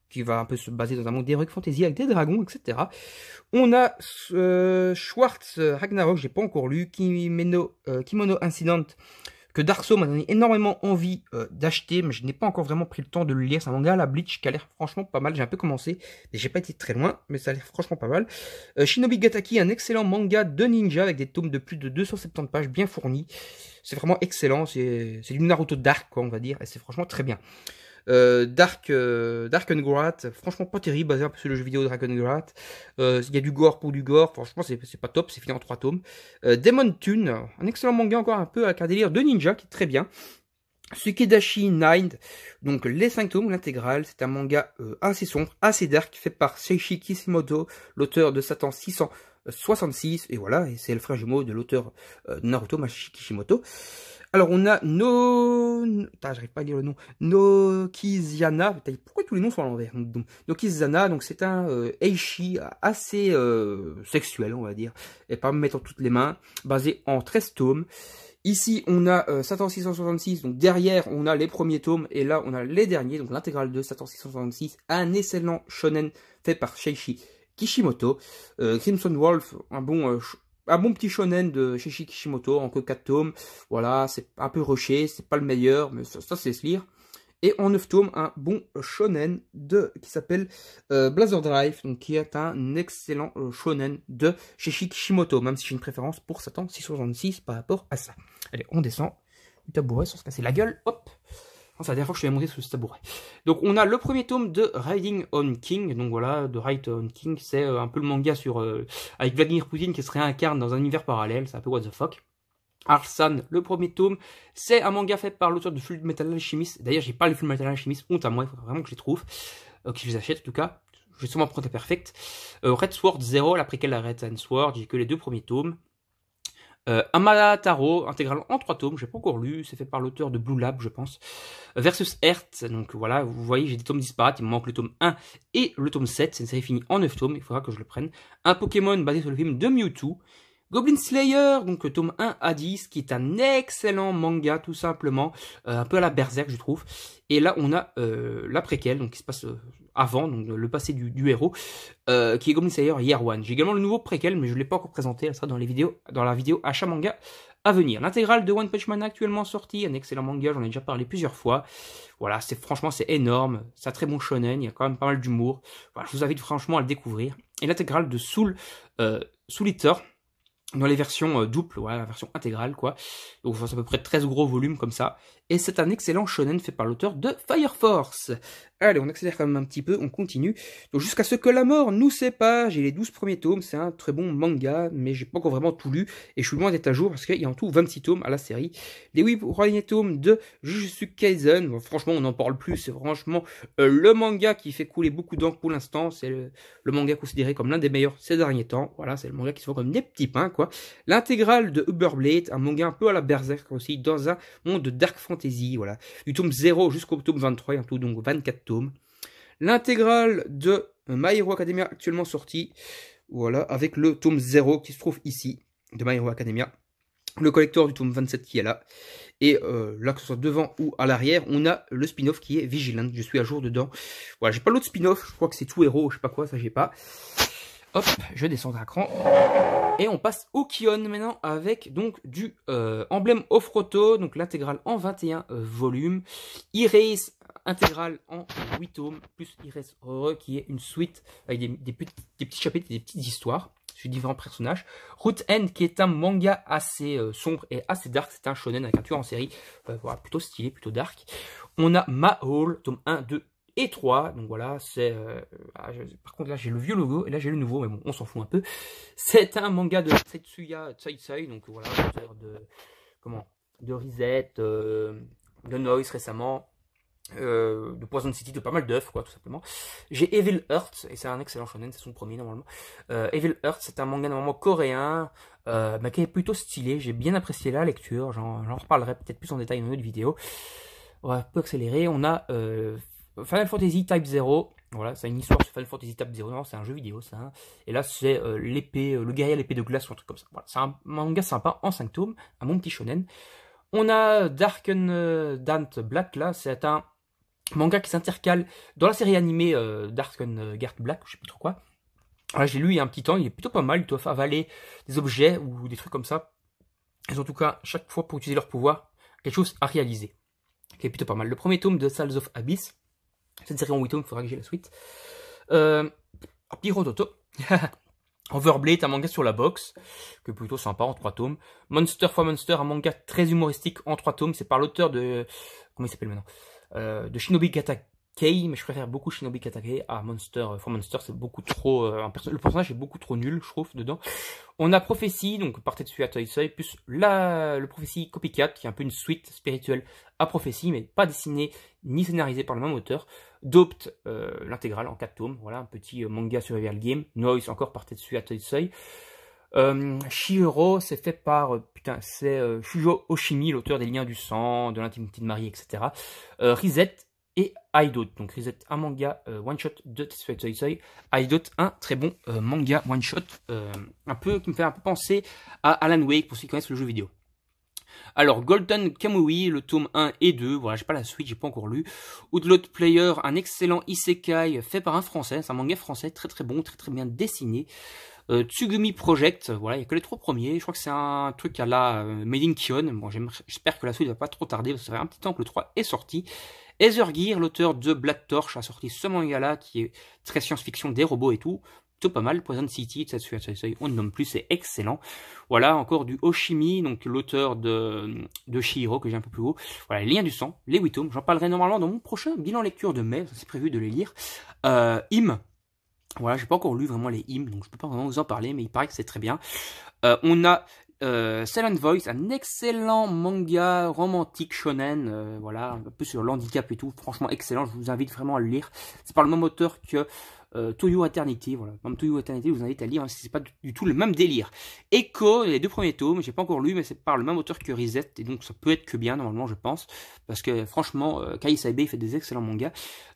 qui va un peu se baser dans un monde d'Heroic Fantasy avec des dragons, etc. On a euh, Schwartz Ragnarok, j'ai pas encore lu, Kimono Incident, que Dark m'a donné énormément envie euh, d'acheter, mais je n'ai pas encore vraiment pris le temps de le lire. C'est un manga à la Bleach qui a l'air franchement pas mal. J'ai un peu commencé, mais j'ai pas été très loin, mais ça a l'air franchement pas mal. Euh, Shinobi Gataki, un excellent manga de ninja avec des tomes de plus de 270 pages bien fournis. C'est vraiment excellent, c'est du Naruto Dark, quoi, on va dire, et c'est franchement très bien. Euh, dark, euh, Dark and Grat, franchement pas terrible, basé un peu sur le jeu vidéo Dragon Grat. Euh, Il y a du gore pour du gore, franchement c'est, pas top, c'est fini en trois tomes. Demon Tune, un excellent manga encore un peu avec un délire de ninja qui est très bien. Sukedashi Nine, donc les 5 tomes, l'intégrale, c'est un manga assez sombre, assez dark, fait par Seishi Kishimoto, l'auteur de Satan 666, et voilà, et c'est le frère jumeau de l'auteur Naruto Mashi Kishimoto. Alors on a No... Putain, j'arrive pas à lire le nom. nokizana. Pourquoi tous les noms sont à l'envers hein, Nokizana donc c'est un euh, assez euh, sexuel, on va dire, et pas mettre en toutes les mains, basé en 13 tomes. Ici, on a euh, Satan 666, donc derrière, on a les premiers tomes, et là, on a les derniers, donc l'intégrale de Satan 666, un excellent shonen fait par Sheishi Kishimoto. Euh, Crimson Wolf, un bon un bon petit shonen de Shishi Kishimoto en que 4 tomes. Voilà, c'est un peu rushé, c'est pas le meilleur, mais ça, c'est se lire. Et en 9 tomes, un bon shonen de, qui s'appelle euh, Blazer Drive, donc qui est un excellent euh, shonen de Shishi Kishimoto, même si j'ai une préférence pour Satan 666 par rapport à ça. Allez, on descend. Une tabouret sans se casser la gueule, hop c'est la dernière fois que je suis sous ce tabouret. Donc on a le premier tome de Riding on King, donc voilà, de Ride on King, c'est euh, un peu le manga sur euh, avec Vladimir Poutine qui se réincarne dans un univers parallèle, c'est un peu what the fuck. Arsan, le premier tome, c'est un manga fait par l'auteur de Full Metal Alchemist. D'ailleurs, j'ai pas les Full Metal Alchemist, honte à moi, il vraiment que je les trouve, euh, que je les achète en tout cas. Je vais sûrement prendre Perfect. Euh, Red Sword Zero, laprès qu'elle la Red Sword, j'ai que les deux premiers tomes. Un euh, Amala Taro, intégral en trois tomes, j'ai pas encore lu, c'est fait par l'auteur de Blue Lab, je pense. Euh, versus Hertz, donc voilà, vous voyez, j'ai des tomes disparates, il me manque le tome 1 et le tome 7, c'est une série en 9 tomes, il faudra que je le prenne. Un Pokémon basé sur le film de Mewtwo, Goblin Slayer, donc euh, tome 1 à 10, qui est un excellent manga tout simplement, euh, un peu à la berserk je trouve. Et là on a euh, la préquelle, donc qui se passe avant, donc le passé du, héros, qui est Goblin Slayer Year One. J'ai également le nouveau préquel, mais je ne l'ai pas encore présenté, elle sera dans les vidéos, dans la vidéo achat manga à venir. L'intégrale de One Punch Man actuellement sortie, un excellent manga, j'en ai déjà parlé plusieurs fois. Voilà, c'est franchement c'est énorme, c'est très bon shonen, il y a quand même pas mal d'humour. Voilà, je vous invite franchement à le découvrir. Et l'intégrale de Soul, Soul Eater, dans les versions euh, doubles, ouais, la version intégrale, quoi. Donc, c'est à peu près 13 gros volumes comme ça et c'est un excellent shonen fait par l'auteur de Fire Force. Allez, on accélère quand même un petit peu, on continue. Donc jusqu'à ce que la mort nous sépare, j'ai les 12 premiers tomes, c'est un très bon manga, mais j'ai pas encore vraiment tout lu, et je suis loin d'être à jour parce qu'il y a en tout 26 tomes à la série. Les 8 premiers tomes de Jujutsu Kaisen, franchement on n'en parle plus, c'est franchement euh, le manga qui fait couler beaucoup d'encre pour l'instant, c'est le, manga considéré comme l'un des meilleurs ces derniers temps, voilà, c'est le manga qui se voit comme des petits pains quoi. L'intégrale de Uberblade, un manga un peu à la Berserk aussi, dans un monde de Dark Fantasy voilà, du tome 0 jusqu'au tome 23, il tout, donc 24 tomes. L'intégrale de My Hero Academia actuellement sortie, voilà, avec le tome 0 qui se trouve ici, de My Hero Academia. Le collector du tome 27 qui est là. Et euh, là, que ce soit devant ou à l'arrière, on a le spin-off qui est Vigilant, Je suis à jour dedans. Voilà, j'ai pas l'autre spin-off. Je crois que c'est tout héros, je sais pas quoi, ça j'ai pas. Hop, je descends cran Et on passe au Kion maintenant avec donc du euh, emblème of roto donc l'intégrale en 21 euh, volumes. Iris intégrale en 8 tomes, plus Iris qui est une suite avec des, petits, chapitres et des petites histoires sur différents personnages. Root n qui est un manga assez euh, sombre et assez dark, c'est un shonen avec un tueur en série, voilà, plutôt stylé, plutôt dark. On a Ma Hall, tome 1, 2, et 3. Donc voilà, c'est... Euh, ah, par contre, là, j'ai le vieux logo, et là, j'ai le nouveau, mais bon, on s'en fout un peu. C'est un manga de Tetsuya Tsaitsai, donc voilà, de... Comment De risette euh, de Noise récemment, euh, de Poison City, de pas mal d'œufs, quoi, tout simplement. J'ai Evil Earth, et c'est un excellent shonen, c'est son premier normalement. Evil Earth, c'est un manga normalement coréen, mais bah, qui est plutôt stylé. J'ai bien apprécié la lecture, j'en reparlerai peut-être plus en détail dans une autre vidéo. On va peu accélérer. On a Final Fantasy Type 0, voilà, c'est une histoire sur Final Fantasy Type 0, non, c'est un jeu vidéo ça. Hein. Et là, c'est euh, l'épée, euh, le guerrier à l'épée de glace ou un truc comme ça. Voilà, c'est un manga sympa en 5 tomes, un mon petit shonen. On a Darken Dant Black là, c'est un manga qui s'intercale dans la série animée euh, Darken Gart Black, je sais plus trop quoi. Là, ah, j'ai lu il y a un petit temps, il est plutôt pas mal, ils doivent avaler des objets ou des trucs comme ça. Ils ont en tout cas, chaque fois pour utiliser leur pouvoir, quelque chose à réaliser. Qui est plutôt pas mal. Le premier tome de souls of Abyss, cette série en 8 tomes, il faudra que j'ai la suite. Euh, Pirototo. [laughs] Overblade, un manga sur la boxe, que plutôt sympa en 3 tomes. Monster for Monster, un manga très humoristique en 3 tomes, c'est par l'auteur de... Comment il s'appelle maintenant euh, De Shinobi Gata... Kei, mais je préfère beaucoup Shinobi Katake à ah, Monster. Euh, For Monster, c'est beaucoup trop. Euh, le personnage est beaucoup trop nul, je trouve, dedans. On a Prophétie, donc partait dessus à plus le Prophétie Copycat, qui est un peu une suite spirituelle à Prophétie, mais pas dessinée ni scénarisée par le même auteur. Dopt, euh, l'intégrale en 4 tomes, voilà, un petit manga sur survival game. Noise, encore partait dessus à Toy Shihiro, c'est fait par putain, c'est Shujo Oshimi, l'auteur des Liens du sang, de l'intimité de Marie, etc. Rizet, Idot. Donc reset un manga euh, one shot de Tetsuya Dot, Idot, un très bon euh, manga one shot, euh, un peu qui me fait un peu penser à Alan Wake pour ceux qui connaissent le jeu vidéo. Alors Golden Kamui, le tome 1 et 2, voilà, j'ai pas la suite, j'ai pas encore lu. l'autre Player, un excellent isekai fait par un français, c'est un manga français très très bon, très très bien dessiné. Tsugumi Project, voilà, il y a que les trois premiers. Je crois que c'est un truc à la Made in Kion. Bon, j'espère que la suite va pas trop tarder, parce que ça fait un petit temps que le 3 est sorti. Gear, l'auteur de Black Torch, a sorti ce manga-là qui est très science-fiction, des robots et tout. Tout pas mal, Poison City, fait. on ne nomme plus, c'est excellent. Voilà, encore du Oshimi, donc l'auteur de, de Shihiro, que j'ai un peu plus haut. Voilà, les liens du sang, les 8 j'en parlerai normalement dans mon prochain bilan lecture de mai, c'est prévu de les lire. Euh, Im, voilà, j'ai pas encore lu vraiment les hymnes, donc je peux pas vraiment vous en parler, mais il paraît que c'est très bien. Euh, on a euh, Silent Voice, un excellent manga romantique shonen, euh, voilà, un peu sur l'handicap et tout, franchement excellent, je vous invite vraiment à le lire. C'est par le même auteur que euh, Toyo To Eternity, voilà, même To Eternity, je vous invite à lire, hein, c'est pas du tout le même délire. Echo, les deux premiers tomes, j'ai pas encore lu, mais c'est par le même auteur que Reset, et donc ça peut être que bien, normalement, je pense, parce que franchement, euh, Kai Saibei fait des excellents mangas.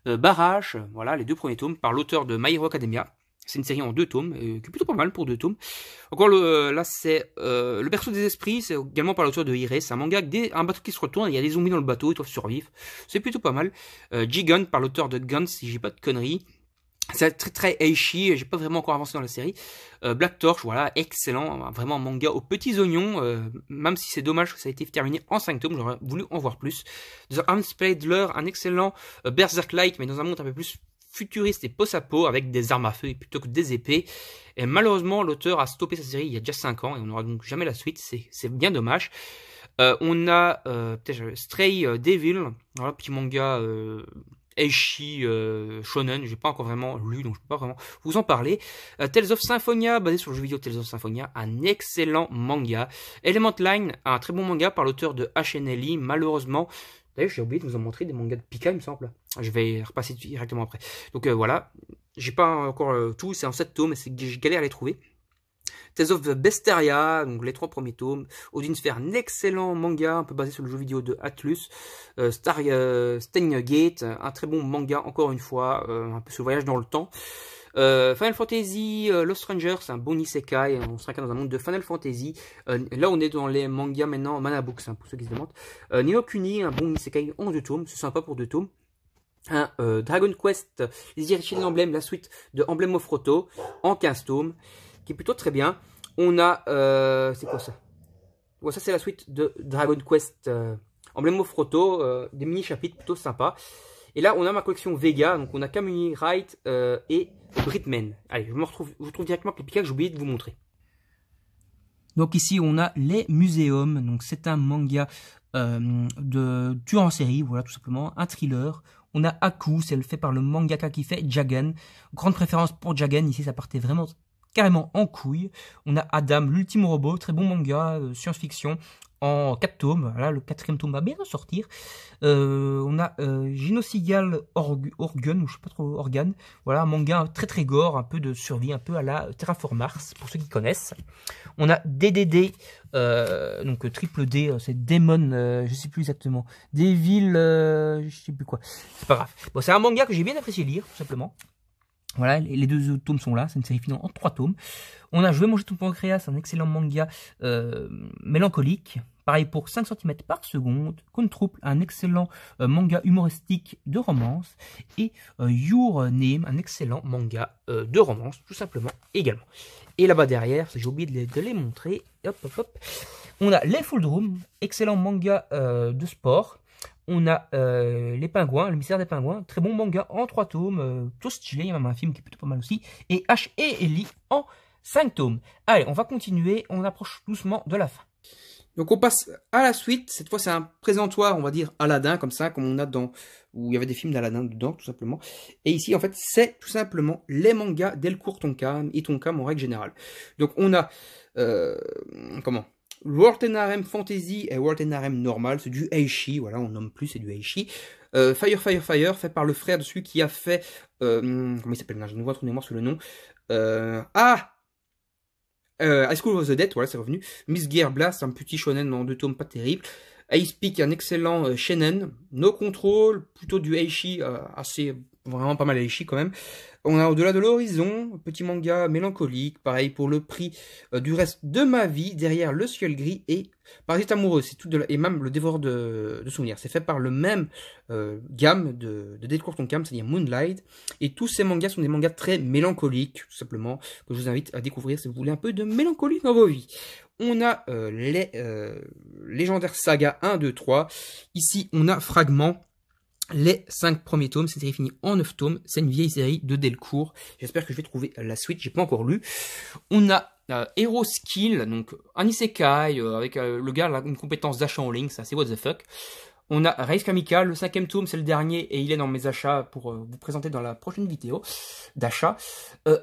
Barrage, voilà, les deux premiers tomes, par l'auteur de My Hero Academia, c'est une série en deux tomes, euh, qui est plutôt pas mal pour deux tomes. Encore le, euh, là, c'est euh, Le berceau des esprits, c'est également par l'auteur de iré C'est un manga, un bateau qui se retourne, il y a des zombies dans le bateau, ils doivent survivre. C'est plutôt pas mal. Euh, G-Gun, par l'auteur de Guns, si j'ai pas de conneries. C'est très très eishi, j'ai pas vraiment encore avancé dans la série. Black Torch, voilà, excellent, vraiment un manga aux petits oignons, même si c'est dommage que ça ait été terminé en 5 tomes, j'aurais voulu en voir plus. The Arms un excellent Berserk-like, mais dans un monde un peu plus futuriste et post peau avec des armes à feu plutôt que des épées. Et malheureusement, l'auteur a stoppé sa série il y a déjà 5 ans et on n'aura donc jamais la suite. C'est bien dommage. Euh, on a euh, Stray euh, Devil, voilà, petit manga euh, Eishi euh, Shonen. J'ai pas encore vraiment lu, donc je peux pas vraiment vous en parler. Tales of Symphonia, basé sur le jeu vidéo Tales of Symphonia, un excellent manga. Element Line, un très bon manga par l'auteur de HNLI. Malheureusement, d'ailleurs, j'ai oublié de vous en montrer des mangas de Pika, il me semble. Je vais y repasser directement après. Donc euh, voilà, j'ai pas encore euh, tout, c'est en 7 tomes, c'est galère à les trouver. Tales of Besteria, donc les trois premiers tomes. Odin Sphere, un excellent manga, un peu basé sur le jeu vidéo de Atlus. Euh, Star, Gate, un très bon manga, encore une fois, un peu ce voyage dans le temps. Final Fantasy, Lost C'est un bon isekai, on se dans un monde de Final Fantasy. là, on est dans les mangas maintenant, Mana Books, hein, pour ceux qui se demandent. Nino Kuni, un bon isekai en tomes. tomes, c'est sympa pour deux tomes. Hein, euh, Dragon Quest, les de Emblem, la suite de Emblem of Roto, en 15 tomes, qui est plutôt très bien. On a, euh, c'est quoi ça ça c'est la suite de Dragon Quest euh, Emblem of Roto, des mini-chapitres plutôt sympas. Et là, on a ma collection Vega, donc on a Kamini Wright et Britman. Allez, je me retrouve, je trouve directement avec les que j'ai oublié de vous montrer. Donc ici, on a les muséums. Donc c'est un manga de tueur en série, voilà tout simplement, un thriller on a Aku, c'est le fait par le mangaka qui fait Jagan. Grande préférence pour Jagan, ici ça partait vraiment carrément en couille. On a Adam, l'ultime robot, très bon manga, euh, science-fiction, en 4 tomes. Là, le quatrième tome va bien sortir. Euh, on a euh, Organ, ou je sais pas trop, Organ. Voilà, un manga très très gore, un peu de survie, un peu à la Terraform Mars, pour ceux qui connaissent. On a DDD, euh, donc triple D, euh, c'est Demon, je sais plus exactement. Devil, je sais plus quoi. C'est pas grave. Bon, c'est un manga que j'ai bien apprécié lire, tout simplement. Voilà, les deux tomes sont là, c'est une série finie en trois tomes. On a Je vais manger ton pancréas, un excellent manga euh, mélancolique. Pareil pour 5 cm par seconde. Controuple, un excellent euh, manga humoristique de romance. Et euh, Your Name, un excellent manga de romance, tout simplement, également. Et là-bas derrière, j'ai oublié de les, montrer, hop, hop, hop. On a Les Full excellent manga de sport on a euh, Les Pingouins, Le mystère des Pingouins, très bon manga en trois tomes, tout euh, stylé, il y a même un film qui est plutôt pas mal aussi, et H et Ellie en 5 tomes. Allez, on va continuer, on approche doucement de la fin. Donc on passe à la suite, cette fois c'est un présentoir, on va dire Aladdin comme ça, comme on a dans où il y avait des films d'Aladdin dedans tout simplement. Et ici en fait, c'est tout simplement les mangas d'El Tonkam et Tonkam en règle générale. Donc on a euh, comment World NRM Fantasy et World NRM Normal, c'est du Heishi, voilà, on nomme plus, c'est du Heishi. Euh, Fire Fire Fire, fait par le frère de celui qui a fait... Euh, comment il s'appelle Je ne vois trop mémoire sur le nom. Euh, ah euh, High School of the Dead, voilà, c'est revenu. Miss Gear Blast, un petit shonen en deux tomes pas terrible. Ice Peak, un excellent euh, shonen. No Control, plutôt du Heishi, assez vraiment pas mal à quand même. On a Au-delà de l'horizon, petit manga mélancolique, pareil pour le prix euh, du reste de ma vie, derrière Le ciel gris et Parasite amoureux, c'est tout de et même Le dévoreur de, de souvenirs. C'est fait par le même euh, gamme de, de Dead Cam, c'est-à-dire Moonlight. Et tous ces mangas sont des mangas très mélancoliques, tout simplement, que je vous invite à découvrir si vous voulez un peu de mélancolie dans vos vies. On a euh, les légendaires saga 1, 2, 3. Ici, on a Fragment les 5 premiers tomes. Cette série en 9 tomes. C'est une vieille série de Delcourt. J'espère que je vais trouver la suite. J'ai pas encore lu. On a euh, Hero Skill, donc un isekai euh, avec euh, le gars une compétence d'achat en ligne. Ça, c'est what the fuck. On a Race Kamika, le cinquième tome, c'est le dernier, et il est dans mes achats pour euh, vous présenter dans la prochaine vidéo d'achat. Euh,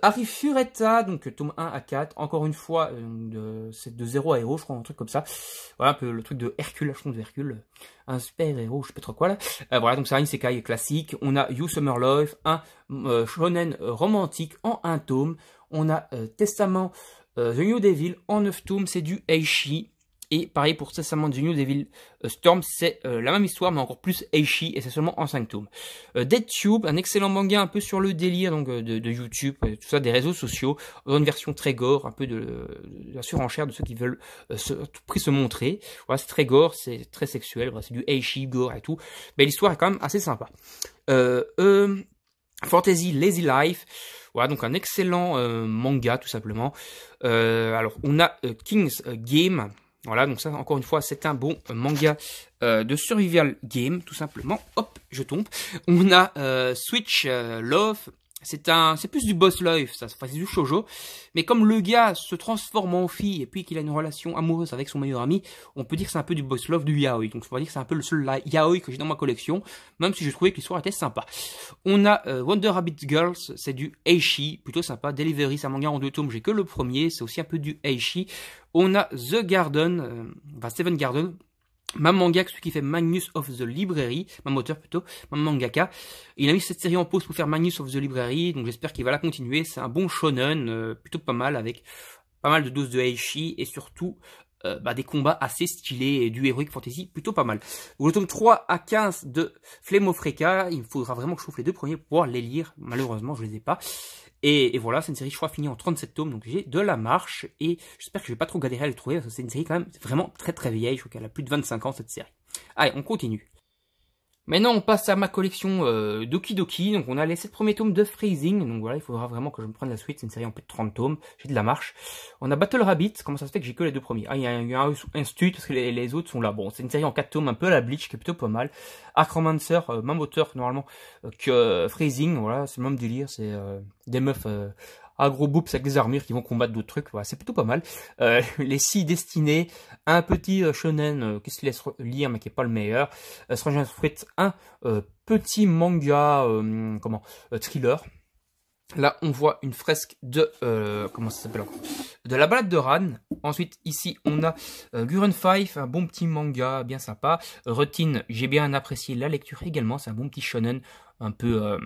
donc tome 1 à 4, encore une fois, euh, c'est de 0 à héros, je crois, un truc comme ça. Voilà, un peu le truc de Hercule, je de Hercule, un super héros, je sais pas trop quoi là. Euh, voilà, donc c'est un classique. On a You Summer Life, un shonen romantique en un tome. On a Testament The New Devil en 9 tomes, c'est du Eishi. Et pareil pour Testament du New Devil euh, Storm, c'est euh, la même histoire, mais encore plus Eishi, et c'est seulement en 5 tomes. Euh, Dead Tube, un excellent manga un peu sur le délire donc de, YouTube, tout ça, des réseaux sociaux, dans une version très gore, un peu de, la surenchère de ceux qui veulent se, tout prix se montrer. Voilà, c'est très gore, c'est très sexuel, c'est du Eishi, gore et tout. Mais l'histoire est quand même assez sympa. Fantasy Lazy Life, voilà donc un excellent manga tout simplement. alors on a King's Game, voilà, donc ça, encore une fois, c'est un bon manga euh, de survival game, tout simplement. Hop, je tombe. On a euh, Switch euh, Love, c'est un, c'est plus du boss life, ça, enfin, c'est du shoujo. Mais comme le gars se transforme en fille et puis qu'il a une relation amoureuse avec son meilleur ami, on peut dire que c'est un peu du boss love du yaoi. Donc, je va dire que c'est un peu le seul yaoi que j'ai dans ma collection, même si je trouvais que l'histoire était sympa. On a euh, Wonder Rabbit Girls, c'est du Eishi, plutôt sympa. Delivery, c'est un manga en deux tomes, j'ai que le premier, c'est aussi un peu du Eishi. On a The Garden, euh, enfin, Seven Garden, Mamangaka, celui qui fait Magnus of the Library, Mamoteur plutôt, Mamangaka. Il a mis cette série en pause pour faire Magnus of the Library, donc j'espère qu'il va la continuer. C'est un bon shonen, euh, plutôt pas mal, avec pas mal de doses de Heishi et surtout euh, bah, des combats assez stylés et du Heroic Fantasy plutôt pas mal. Au le tome 3 à 15 de Flemofreka, il faudra vraiment que je trouve les deux premiers pour pouvoir les lire. Malheureusement, je les ai pas. Et, voilà, c'est une série, je crois, finie en 37 tomes, donc j'ai de la marche, et j'espère que je vais pas trop galérer à le trouver, parce que c'est une série quand même vraiment très très vieille, je crois qu'elle a plus de 25 ans cette série. Allez, on continue. Maintenant, on passe à ma collection euh, Doki Doki. Donc, on a les 7 premiers tomes de Freezing. Donc, voilà, il faudra vraiment que je me prenne la suite. C'est une série en plus de 30 tomes. J'ai de la marche. On a Battle Rabbit. Comment ça se fait que j'ai que les deux premiers Ah, il y a, un, un parce que les, autres sont là. Bon, c'est une série en 4 tomes, un peu à la Bleach, qui est plutôt pas mal. Acromancer, euh, même auteur, normalement, euh, que euh, Freezing. Voilà, c'est le même délire. C'est des meufs un ah, gros boops avec des armures qui vont combattre d'autres trucs. c'est plutôt pas mal. Euh, [laughs] les six destinés, un petit euh, shonen euh, qui se laisse lire mais qui est pas le meilleur. Stranger Fruit, un petit manga comment thriller. Là, on voit une fresque de comment ça s'appelle de la balade de Ran. Ensuite, ici, on a Guren Fife, un bon petit manga bien sympa. Routine, j'ai bien apprécié la lecture également, c'est un bon petit shonen un peu euh,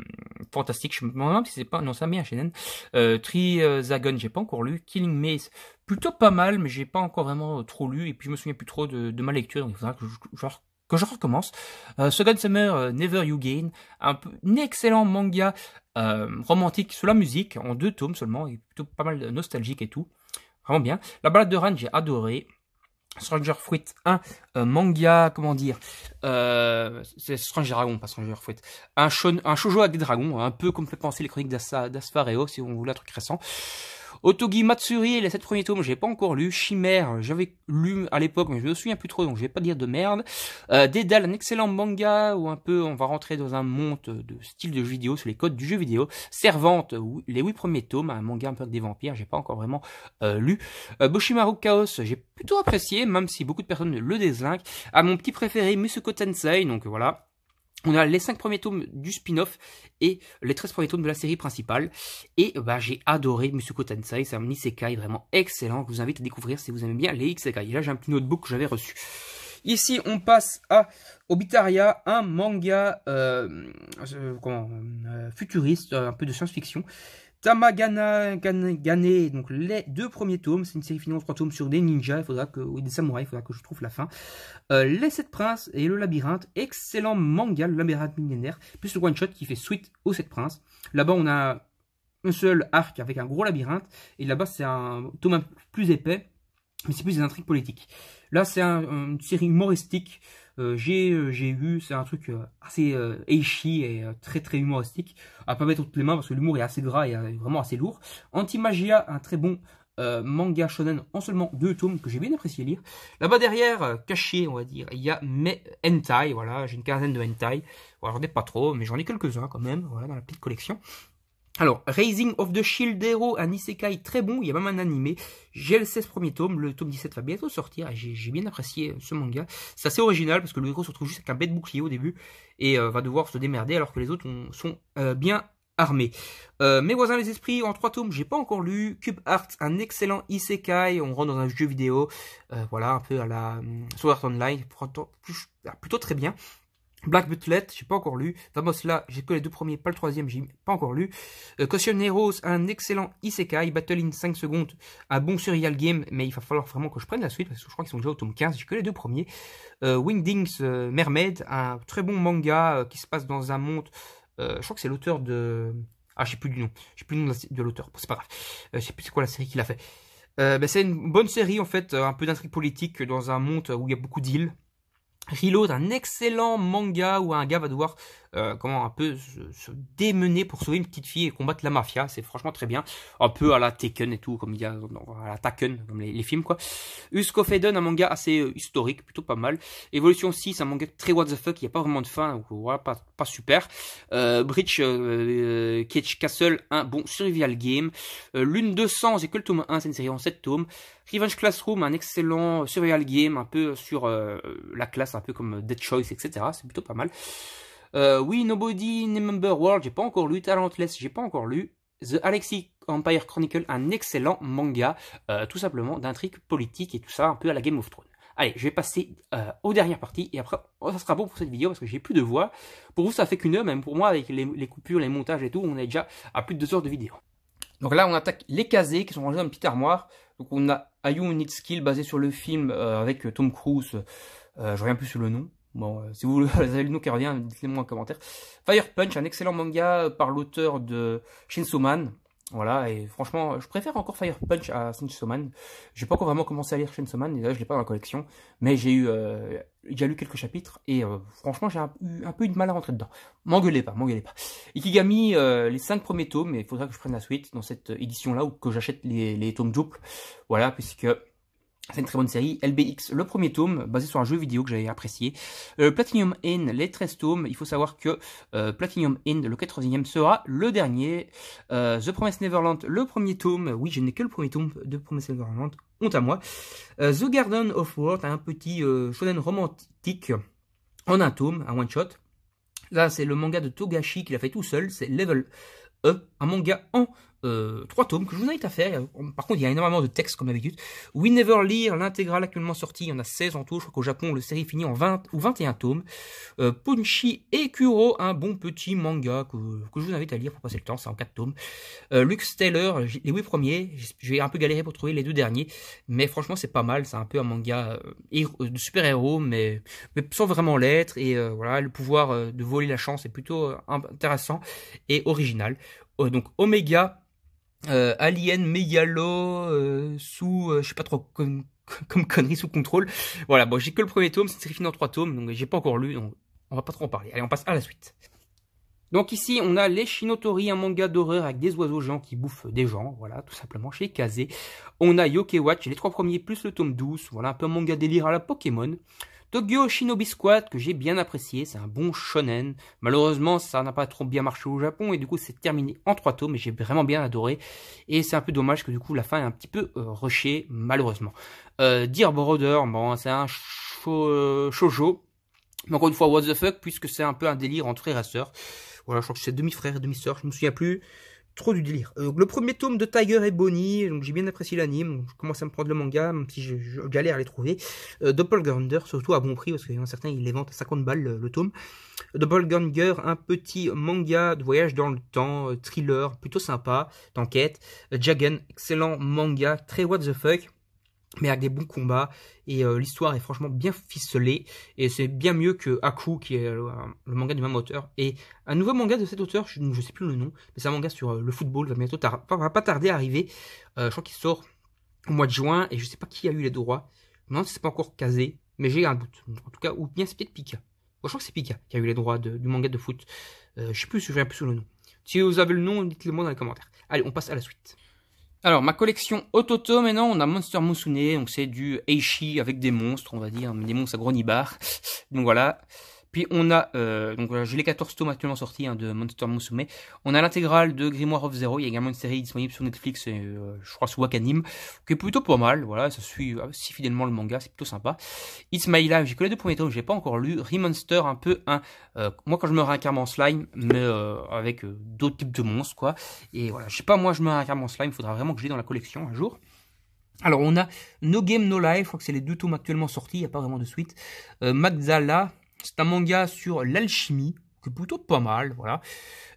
fantastique. Je me demande si c'est pas non ça mais Shannon. Euh, Trizagon, j'ai pas encore lu. Killing Maze, plutôt pas mal, mais j'ai pas encore vraiment trop lu et puis je me souviens plus trop de, ma lecture, donc il faudra que je, genre, que je recommence. Euh, Second Summer, euh, Never You Gain, un, excellent manga romantique sous la musique en deux tomes seulement, et plutôt pas mal nostalgique et tout, vraiment bien. La balade de Ran, j'ai adoré. Stranger Fruit 1 euh, manga, comment dire, euh, c'est Stranger Dragon, pas Stranger Fruit, un, un shoujo avec des dragons, un peu comme les penser les chroniques d'Asfareo, si on voulait un truc récent. Otogi Matsuri, les 7 premiers tomes, j'ai pas encore lu. Chimère, j'avais lu à l'époque, mais je me souviens plus trop, donc je vais pas dire de merde. Euh, Dédale, un excellent manga où un peu on va rentrer dans un monde de style de jeu vidéo, sur les codes du jeu vidéo. Servante, les 8 premiers tomes, un manga un peu des vampires, j'ai pas encore vraiment euh, lu. Euh, Boshimaru Chaos, j'ai plutôt apprécié, même si beaucoup de personnes le désinquent. À mon petit préféré, Musuko Tensei, donc voilà. On a les 5 premiers tomes du spin-off et les 13 premiers tomes de la série principale. Et bah, j'ai adoré Musuko Tensei, c'est un isekai vraiment excellent je vous invite à découvrir si vous aimez bien les isekai. Et là j'ai un petit notebook que j'avais reçu. Ici on passe à Obitaria, un manga euh, euh, euh, futuriste, un peu de science-fiction. Tamagana donc les deux premiers tomes, c'est une série finie en trois tomes sur des ninjas, il faudra que, des samouraïs, il faudra que je trouve la fin. Euh, les sept princes et le labyrinthe, excellent manga, le labyrinthe millénaire, plus le one shot qui fait suite aux sept princes. Là-bas, on a un seul arc avec un gros labyrinthe, et là-bas, c'est un tome un plus épais, mais c'est plus des intrigues politiques. Là, c'est une série humoristique euh, j'ai euh, j'ai eu, c'est un truc euh, assez euh, et très très humoristique, à pas mettre toutes les mains parce que l'humour est assez gras et vraiment assez lourd. Anti-magia, un très bon manga shonen en seulement deux tomes que j'ai bien apprécié lire. Là-bas derrière, caché on va dire, il y a mes hentai, voilà, j'ai une quinzaine de hentai, voilà, j'en ai pas trop, mais j'en ai quelques-uns quand même, voilà, dans la petite collection. Alors, Raising of the Shield Hero, un isekai très bon, il y a même un animé. J'ai le 16 premier tome, le tome 17 va bientôt sortir, j'ai bien apprécié euh, ce manga. C'est assez original, parce que le héros se retrouve juste avec un bête bouclier au début, et euh, va devoir se démerder, alors que les autres sont euh, bien armés. mes voisins les esprits, en 3 tomes, j'ai pas encore lu. Cube Art, un excellent isekai, on rentre dans un jeu vidéo, voilà, un peu à la mm, Sword Art Online, ah, plutôt très bien. Black Butlet, j'ai pas encore lu. là j'ai que les deux premiers, pas le troisième, j'ai pas encore lu. Euh, Caution un excellent Isekai. Battle in 5 secondes, un bon serial game, mais il va falloir vraiment que je prenne la suite parce que je crois qu'ils sont déjà au tome 15, j'ai que les deux premiers. Euh, Windings Wingdings euh, Mermaid, un très bon manga qui se passe dans un monde. je crois que c'est l'auteur de. Ah, j'ai plus du nom. J'ai plus le nom de l'auteur. c'est pas grave. je sais plus c'est quoi la série qu'il a fait. Ben, c'est une bonne série en fait, un peu d'intrigue politique dans un monde où il y a beaucoup d'îles. Reload, un excellent manga où un gars va devoir euh, comment un peu se, démener pour sauver une petite fille et combattre la mafia. C'est franchement très bien. Un peu à la Taken et tout, comme il y a à la Taken, comme les, films quoi. Usko Faden un manga assez euh, historique, plutôt pas mal. Evolution 6, un manga très what the fuck, il n'y a pas vraiment de fin, donc voilà, pas, pas super. Euh, Bridge euh, euh Castle, un bon survival game. Lune 200, j'ai que le tome 1, c'est une série en 7 tomes. Revenge Classroom, un excellent survival game, un peu sur la classe, un peu comme Dead Choice, etc. C'est plutôt pas mal. Euh, oui, Nobody member World, j'ai pas encore lu. Talentless, j'ai pas encore lu. The Alexi Empire Chronicle, un excellent manga, euh, tout simplement d'intrigue politique et tout ça, un peu à la Game of Thrones. Allez, je vais passer euh, aux dernières parties et après, oh, ça sera bon pour cette vidéo parce que j'ai plus de voix. Pour vous, ça fait qu'une heure, même pour moi, avec les, les, coupures, les montages et tout, on est déjà à plus de deux heures de vidéo. Donc là, on attaque les casés qui sont rangés dans une petite armoire. Donc on a Ayu Need Skill basé sur le film euh, avec Tom Cruise, je reviens plus sur le nom, Bon, euh, si [laughs] vous avez le nom qui revient, dites-le moi en commentaire. Fire Punch, un excellent manga euh, par l'auteur de Chainsaw Man. Voilà, et franchement, je préfère encore Fire Punch à Chainsaw Man. J'ai pas encore vraiment commencé à lire Chainsaw Man, et là je l'ai pas dans la collection, mais j'ai eu euh, déjà lu quelques chapitres, et euh, franchement j'ai un, eu un peu eu de mal à rentrer dedans. M'engueulez pas, m'engueulez pas. Ikigami, les 5 premiers tomes, et il faudra que je prenne la suite dans cette édition-là, ou que j'achète les, tomes doubles. Voilà, puisque c'est une très bonne série. LBX, le premier tome, basé sur un jeu vidéo que j'avais apprécié. Euh, Platinum End, les 13 tomes. Il faut savoir que euh, Platinum End, le 14 e sera le dernier. Euh, The Promised Neverland, le premier tome. Oui, je n'ai que le premier tome de Promised Neverland. Honte à moi. The Garden of World, un petit shonen romantique en un tome, un one-shot. Là, c'est le manga de Togashi qu'il a fait tout seul. C'est Level E, un manga en 3 euh, trois tomes que je vous invite à faire. Par contre, il y a énormément de textes comme d'habitude. We Never Lear, l'intégrale actuellement sortie, il y en a 16 en tout. Je crois qu'au Japon, le série finit en 20 ou 21 tomes. Euh, Punchi et Kuro, un bon petit manga que, que, je vous invite à lire pour passer le temps, c'est en 4 tomes. Euh, Lux Taylor, les 8 premiers, j'ai un peu galéré pour trouver les deux derniers, mais franchement c'est pas mal, c'est un peu un manga euh, euh, de super-héros, mais, mais, sans vraiment l'être, et voilà, le pouvoir de voler la chance est plutôt intéressant et original. donc Omega, euh, Alien Megalo euh, sous euh, je sais pas trop comme, [laughs] comme connerie sous contrôle. Voilà, bon, j'ai que le premier tome, c'est une en trois tomes, donc j'ai pas encore lu, donc on va pas trop en parler. Allez, on passe à la suite. Donc ici, on a Les Shinotori, un manga d'horreur avec des oiseaux géants qui bouffent des gens, voilà, tout simplement, chez Kazé. On a Yoke Watch, les trois premiers, plus le tome 12, voilà, un peu un manga délire à la Pokémon. Tokyo Shinobi Squad que j'ai bien apprécié, c'est un bon shonen. Malheureusement, ça n'a pas trop bien marché au Japon et du coup, c'est terminé en trois tomes Mais j'ai vraiment bien adoré. Et c'est un peu dommage que du coup, la fin est un petit peu euh, rushée, malheureusement. Euh, Dear Brother, bon, c'est un euh, shoujo. Mais encore une fois, what the fuck, puisque c'est un peu un délire entre frères et sœurs. Voilà, je crois que c'est demi-frère et demi-sœur, je me souviens plus trop du délire. Euh, le premier tome de Tiger et Bonnie, donc j'ai bien apprécié l'anime, je commence à me prendre le manga, même si galère à les trouver. Euh, Doppelganger, surtout à bon prix, parce qu'il y en a certains, ils les vendent à 50 balles le, tome. Doppelganger, un petit manga de voyage dans le temps, euh, thriller, plutôt sympa, d'enquête. Jagan, excellent manga, très what the fuck mais avec des bons combats et euh, l'histoire est franchement bien ficelée et c'est bien mieux que Haku qui est euh, le manga du même auteur et un nouveau manga de cet auteur je ne sais plus le nom mais c'est un manga sur euh, le football va bientôt va pas tarder à arriver je crois qu'il sort au mois de juin et je ne sais pas qui a eu les droits non c'est pas encore casé mais j'ai un doute en tout cas ou bien c'est peut-être Pika je crois que c'est Pika qui a eu les droits du manga de foot je sais plus je peu plus le nom si vous avez le nom dites-le moi dans les commentaires allez on passe à la suite alors, ma collection Ototo, maintenant, on a Monster Musune, donc c'est du Eishi avec des monstres, on va dire, des monstres à gros nibar. donc voilà. Puis on a, euh, donc j'ai les 14 tomes actuellement sortis hein, de Monster Musume. On a l'intégrale de Grimoire of Zero. Il y a également une série disponible sur Netflix, euh, je crois sous Wakanim, qui est plutôt pas mal. Voilà, ça suit euh, si fidèlement le manga, c'est plutôt sympa. It's My Life, j'ai que les deux premiers tomes, j'ai pas encore lu. Remonster, un peu un, moi quand je me réincarne en slime, mais avec d'autres types de monstres, quoi. Et voilà, je sais pas, moi je me réincarne en slime, il faudra vraiment que j'ai dans la collection un jour. Alors on a No Game No Life, je crois que c'est les deux tomes actuellement sortis, il a pas vraiment de suite. Euh, c'est un manga sur l'alchimie, que plutôt pas mal, voilà.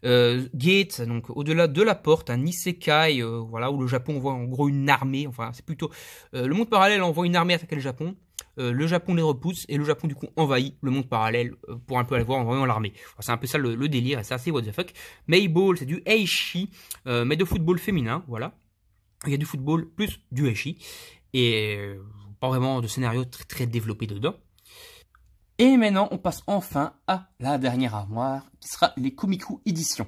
Euh, Gate, donc au-delà de la porte, un isekai, euh, voilà, où le Japon envoie en gros une armée, enfin c'est plutôt... Euh, le monde parallèle envoie une armée attaquer le Japon, euh, le Japon les repousse, et le Japon du coup envahit le monde parallèle pour un peu aller voir en l'armée. c'est un peu ça le, délire, et ça c'est what the fuck. Mayball, c'est du Heishi, mais de football féminin, voilà. Il y a du football plus du Heishi, et pas vraiment de scénario très développé dedans. Et maintenant, on passe enfin à la dernière armoire, qui sera les Komiku éditions.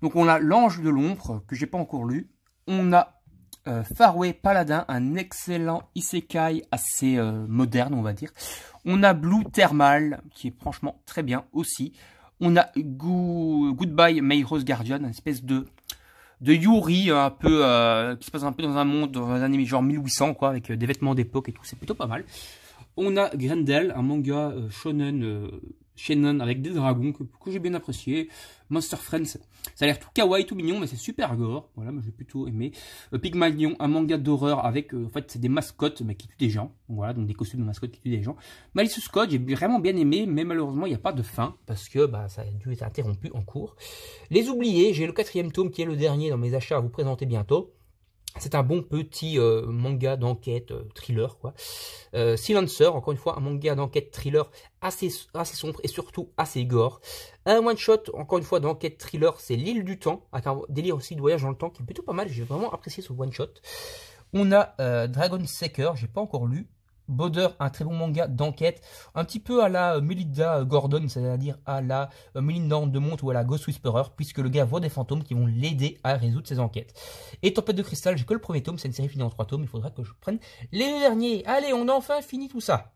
Donc on a L'Ange de l'Ombre, que j'ai pas encore lu. On a euh, Farway Paladin, un excellent isekai assez euh, moderne, on va dire. On a Blue Thermal, qui est franchement très bien aussi. On a Goodbye May Rose Guardian, une espèce de de Yuri un peu euh, qui se passe un peu dans un monde dans un genre 1800 quoi avec des vêtements d'époque et tout c'est plutôt pas mal on a Grendel, un manga euh, shonen euh, Shannon avec des dragons que, j'ai bien apprécié. Monster Friends, ça a l'air tout kawaii, tout mignon, mais c'est super gore. Voilà, moi j'ai plutôt aimé. Euh, Pygmalion, un manga d'horreur avec, en fait, c'est des mascottes mais qui tuent des gens. Voilà, donc des costumes de mascottes qui tuent des gens. Malice Scott, j'ai vraiment bien aimé, mais malheureusement il n'y a pas de fin parce que bah, ça a dû être interrompu en cours. Les oubliés, j'ai le quatrième tome qui est le dernier dans mes achats à vous présenter bientôt. C'est un bon petit euh, manga d'enquête euh, thriller quoi. Euh, Silencer, encore une fois, un manga d'enquête thriller assez, assez sombre et surtout assez gore. Un one shot, encore une fois, d'enquête thriller, c'est l'île du temps, avec un délire aussi de voyage dans le temps qui est plutôt pas mal. J'ai vraiment apprécié ce one shot. On a Dragon Seeker, j'ai pas encore lu, Boder, un très bon manga d'enquête, un petit peu à la euh, Melinda Gordon, c'est-à-dire à la euh, Melinda de Monte ou à la Ghost Whisperer, puisque le gars voit des fantômes qui vont l'aider à résoudre ses enquêtes. Et Tempête de Cristal, j'ai que le premier tome, c'est une série finie en trois tomes, il faudra que je prenne les derniers. Allez, on a enfin fini tout ça.